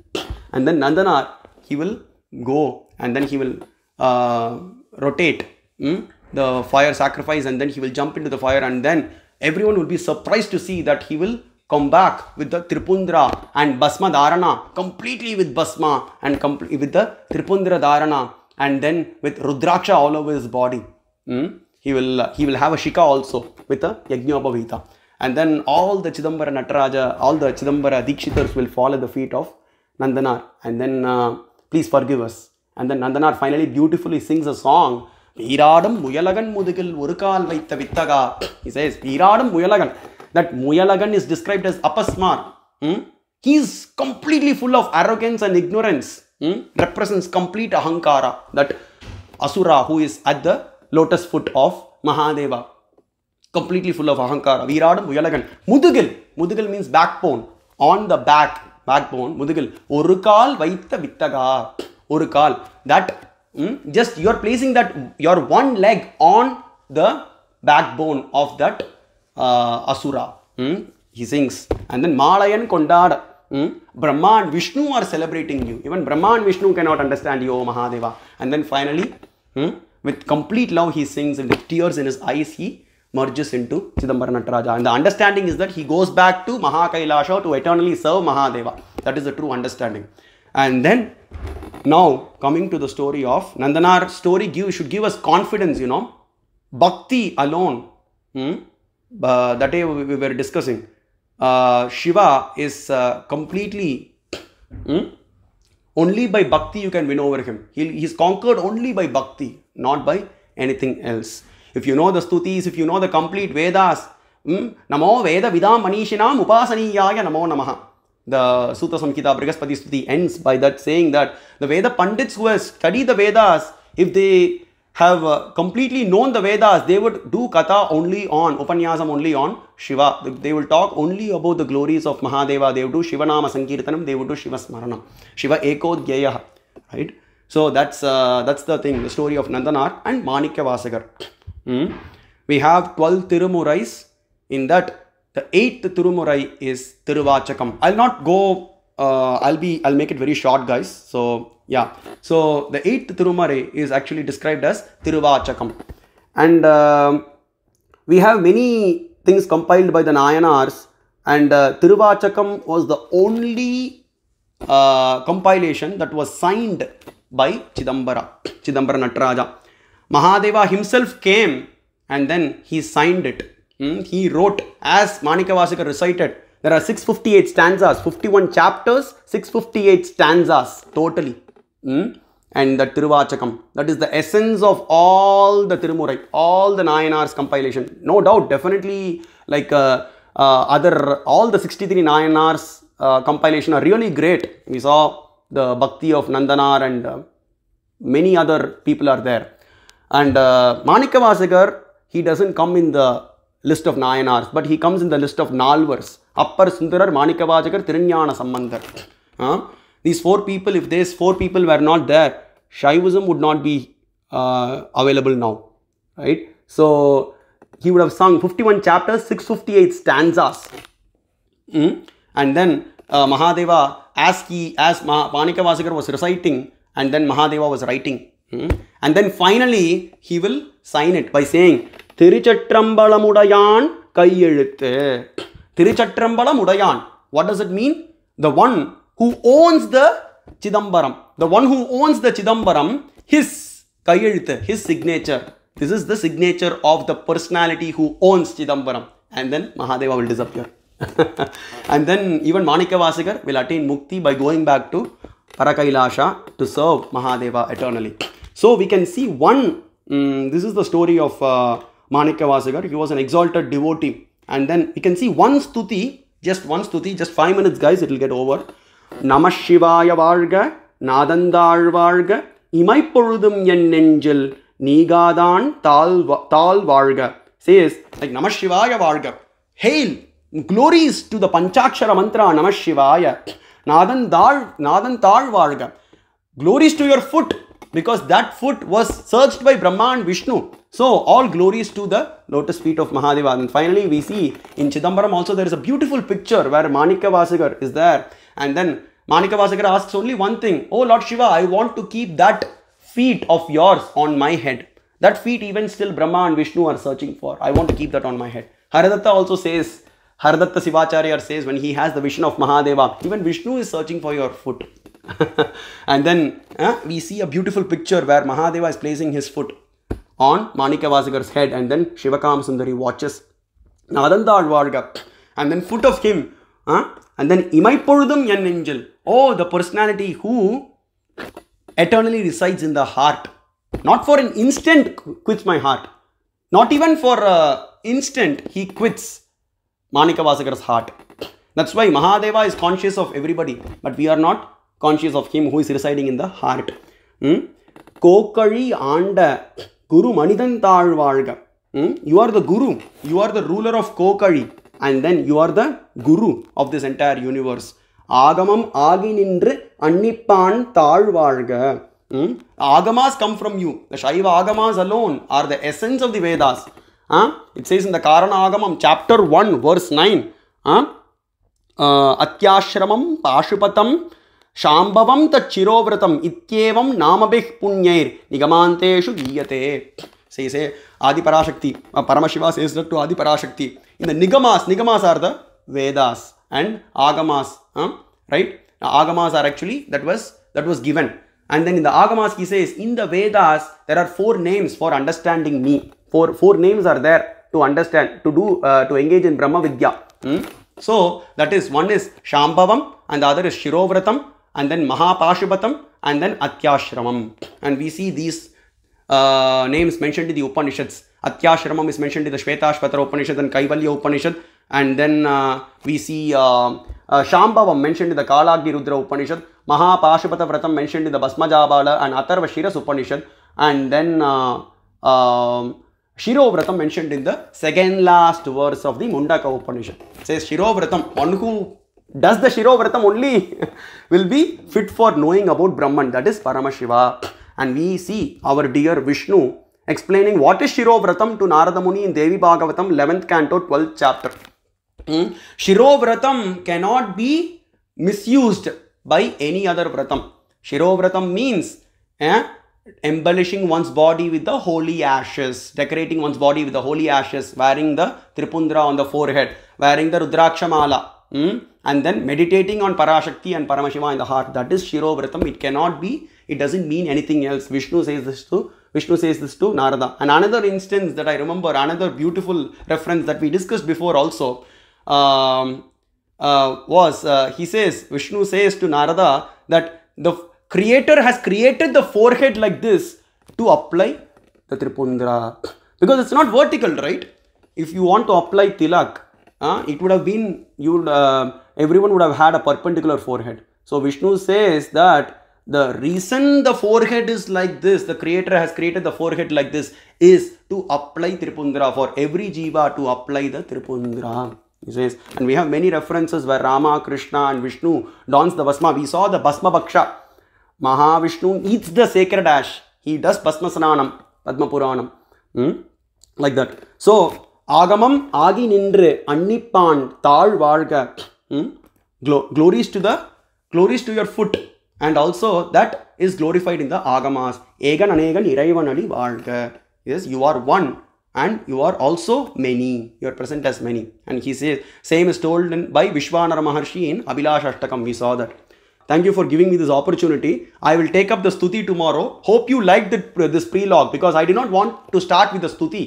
And then Nandana, he will go and then he will uh, rotate mm, the fire sacrifice and then he will jump into the fire and then everyone will be surprised to see that he will come back with the Tripundra and Basma Dharana completely with Basma and with the Tripundra Dharana and then with Rudraksha all over his body. Mm, he will uh, he will have a Shika also with the Yajnopavita and then all the Chidambara Nataraja, all the Chidambara Dikshitars will fall at the feet of Nandanar and then uh, please forgive us and then Nandana finally beautifully sings a song. Peeraadam Muyalagan Mudigil Mudugil Urukal Vaitha Vittaga. He says, Peeraadam Muyalagan. That Muyalagan is described as Apasmar. Hmm? He is completely full of arrogance and ignorance. Hmm? Represents complete Ahankara. That Asura who is at the lotus foot of Mahadeva. Completely full of Ahankara. Veeradam Muyalagan. Mudigil. Mudigil means backbone. On the back. Backbone. Mudigil Mudugil. Urukal Vaitha Vittaga. ஒரு கால் that hmm, just you are placing that your one leg on the backbone of that uh, asura hmm. he sings and then malayan kondada mm, brahma and vishnu are celebrating you even brahma and vishnu cannot understand you oh mahadeva and then finally hmm, with complete love he sings and with tears in his eyes he merges into Chidambaran Nataraja. And the understanding is that he goes back to Mahakailasha to eternally serve Mahadeva. That is the true understanding. And then now, coming to the story of Nandanar, story give, should give us confidence, you know. Bhakti alone, hmm? uh, that day we, were discussing, uh, Shiva is uh, completely, hmm? only by Bhakti you can win over him. He, is conquered only by Bhakti, not by anything else. If you know the stutis, if you know the complete Vedas, hmm? Namo Veda Vidam Manishinam Upasaniyaya Namo Namaha. The Sutta Samhita Brihaspati Stuti ends by that saying that the Veda Pandits who have studied the Vedas, if they have uh, completely known the Vedas, they would do katha only on, upanyasam only on Shiva. They will talk only about the glories of Mahadeva. They would do Shiva Nama Sankirtanam, they would do Shiva Smaranam. Shiva Ekodgyayaha, right? So that's uh, that's the thing, the story of Nandanar and Manikya Vasagar. Hmm? We have 12 Tirumurais. In that, the eighth Tirumurai is Tiruvachakam. I'll not go. Uh, I'll be. I'll make it very short, guys. So yeah. So the eighth Tirumurai is actually described as Tiruvachakam, and uh, we have many things compiled by the Nayanars. And uh, Tiruvachakam was the only uh, compilation that was signed by Chidambara, Chidambara Nataraja. Mahadeva himself came and then he signed it Hmm? He wrote, as Manika Vasikar recited, there are 658 stanzas, 51 chapters, 658 stanzas totally. Hmm? And the Tiruvachakam, that is the essence of all the Tirumurai, all the Nayanar's compilation. No doubt, definitely like uh, uh, other, all the 63 Nayanar's uh, compilation are really great. We saw the Bhakti of Nandanar and uh, many other people are there. And uh, Manika Vasikar, he doesn't come in the list of Nayanars, but he comes in the list of Nalvars, Appar Sundarar, Manikavajakar, Tiranyana Sambandar. Huh? These four people, if these four people were not there, Shaivism would not be uh, available now, right? So he would have sung 51 chapters, 658 stanzas. Hmm? And then uh, Mahadeva, as he, as Mah was reciting, and then Mahadeva was writing. Hmm? And then finally, he will sign it by saying, திருச்சற்றம்பலமுடையான் கையெழுத்து திருச்சற்றம்பலம் உடையான் what does it mean the one who owns the Chidambaram the one who owns the Chidambaram his கையெழுத்து his signature this is the signature of the personality who owns Chidambaram and then Mahadeva will disappear and then even Manika Vasigar will attain mukti by going back to Parakailasha to serve Mahadeva eternally. So we can see one, um, this is the story of uh, Manikavasagar. He was an exalted devotee. And then you can see one stuti, just one stuti, just five minutes, guys, it will get over. Namashivaya Varga, Nadandar Varga, Imaipurudum Yen Ninjil, Nigadan Tal Varga. Says, like Namashivaya Varga. Hail, glories to the Panchakshara Mantra, Namashivaya. Nadandar Nadandar Varga. Glories to your foot, because that foot was searched by Brahma and Vishnu. So all glories to the lotus feet of Mahadeva. And finally, we see in Chidambaram also there is a beautiful picture where Manika Vasagar is there. And then Manika Vasagar asks only one thing. Oh Lord Shiva, I want to keep that feet of yours on my head. That feet even still Brahma and Vishnu are searching for. I want to keep that on my head. Haradatta also says, Haradatta Sivacharya says when he has the vision of Mahadeva, even Vishnu is searching for your foot. and then uh, we see a beautiful picture where Mahadeva is placing his foot on Manikavasigar's head and then Shivakam Sundari watches Nadanda Alvarga and then foot of him uh, and then Imaipurudum Yan Angel. Oh, the personality who eternally resides in the heart. Not for an instant quits my heart. Not even for an instant he quits Manikavasigar's heart. That's why Mahadeva is conscious of everybody, but we are not conscious of him who is residing in the heart. Kokali and Guru Manidan Tarvarga. You are the Guru. You are the ruler of Kokali. And then you are the Guru of this entire universe. Agamam Agi Nindre Annipan Tarvarga. Agamas come from you. The Shiva Agamas alone are the essence of the Vedas. Ah? It says in the Karana Agamam, chapter 1, verse 9. Huh? Ah? Uh, Atyashramam Pashupatam சாம்பவம் தச்சிரோவிரதம் இத்தியேவம் நாமபிக் புண்ணியர் நிகமாந்தேஷு ஈயத்தே says says Adiparashakti Paramashiva says to Adiparashakti இந்த Nigamas Nigamas are the Vedas and Agamas right Agamas are actually that was that was given and then இந்த ஆகமாஸ் கி சேஸ் இந்த Vedas there are four names for understanding me four four names are there to understand to to to engage in Brahma vidya so that is one is ஷாம்பவம் and other is Shirovratam and then Mahapashubhatam and then Atyashramam. And we see these uh, names mentioned in the Upanishads. Atyashramam is mentioned in the Shvetashvatara Upanishad and Kaivalya Upanishad. And then uh, we see uh, uh Shambhavam mentioned in the Kalagni Rudra Upanishad. Mahapashupata Vratam mentioned in the Basmajabala and Atharva Shiras Upanishad. And then uh, um, Shirovratam mentioned in the second last verse of the Mundaka Upanishad. It says Shirovratam, one who does the Shirovratam only will be fit for knowing about Brahman, that is Paramashiva. And we see our dear Vishnu explaining what is Shirovratam to Narada Muni in Devi Bhagavatam 11th canto 12th chapter. Hmm? Shirovratam cannot be misused by any other Vratam. Shirovratam means eh, embellishing one's body with the holy ashes, decorating one's body with the holy ashes, wearing the Tripundra on the forehead, wearing the Rudrakshamala. Hmm? and then meditating on Parashakti and Paramashiva in the heart. That is Shirovratam. It cannot be, it doesn't mean anything else. Vishnu says this to Vishnu says this to Narada. And another instance that I remember, another beautiful reference that we discussed before also um, uh, was uh, he says, Vishnu says to Narada that the creator has created the forehead like this to apply the Tripundra. Because it's not vertical, right? If you want to apply Tilak, uh, it would have been you would uh, everyone would have had a perpendicular forehead so vishnu says that the reason the forehead is like this the creator has created the forehead like this is to apply tripundra for every jiva to apply the tripundra he says and we have many references where rama krishna and vishnu dons the basma we saw the basma bhaksha mahavishnu eats the sacred ash he does basma sananam padma puranam hmm? like that so Agamam, ஆகி நின்று அன்னிப்பான் தாழ் வாழ்க க்ளோ glories to the glories to your foot and also that is glorified in the Agamas ஏகன் அநேகன் இறைவன் அடி வாழ்க and you are also many. You are present as many. And he says, same is told by Vishwanara Maharshi in Abhilasha We saw that. Thank you for giving me this opportunity. I will take up the stuti tomorrow. Hope you liked the, this prelog because I did not want to start with the stuti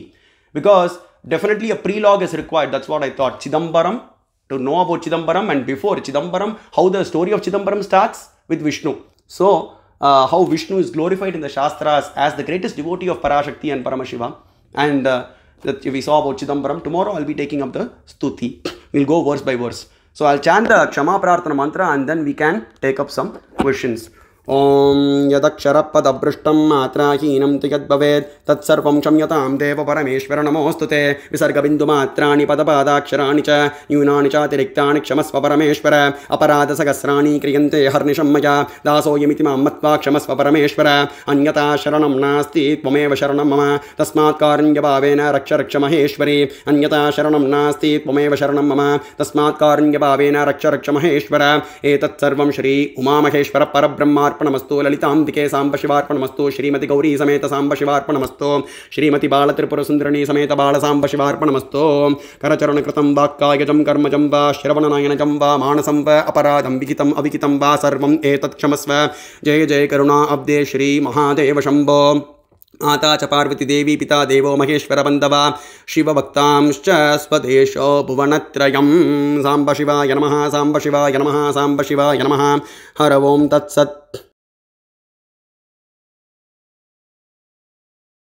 because definitely a pre-log is required. That's what I thought. Chidambaram, to know about Chidambaram and before Chidambaram, how the story of Chidambaram starts with Vishnu. So, uh, how Vishnu is glorified in the Shastras as the greatest devotee of Parashakti and Paramashiva. And uh, that we saw about Chidambaram. Tomorrow I'll be taking up the Stuti. We'll go verse by verse. So I'll chant the Kshama Prarthana mantra and then we can take up some questions. ॐ यदक्षरपदभृष्टं मात्राहीनं तु यद्भवेत् तत्सर्वं क्षम्यतां देवपरमेश्वर ते विसर्गबिन्दुमात्राणि पदपादाक्षराणि च न्यूनानि चातिरिक्तानि क्षमस्वपरमेश्वर अपराधसहस्राणि क्रियन्ते हर्निशं मया दासोऽयमिति मां मत्वा क्षमस्वपरमेश्वर अन्यता शरणं नास्ति त्वमेव शरणं मम तस्मात् रक्ष रक्षरक्षमहेश्वरि अन्यता शरणं नास्ति त्वमेव शरणं मम तस्मात् रक्ष महेश्वर एतत्सर्वं श्री उमामहेश्वर परब्रह्मार् शिवार्पणमस्तु ललितांबिके सांब शिवार्पणमस्तु श्रीमति गौरी समेत सांब शिवार्पणमस्तु श्रीमति बाल त्रिपुरसुंदरिणी समेत बाल सांब शिवार्पणमस्तु करचरणकृतं वाक्कायजं कर्मजं वा श्रवणनयनजं वा मानसं वा अपराधं विहितम् अविहितं वा सर्वम् एतत् क्षमस्व जय जय करुणा अब्दे श्री महादेव शम्भो माता च पार्वतीदेवी पिता देवो महेश्वरबन्धवा शिवभक्तांश्च स्वदेशो भुवनत्रयं सांब शिवाय नमः साम्ब शिवाय नमः साम्ब शिवाय नमः हर ओं तत्सत्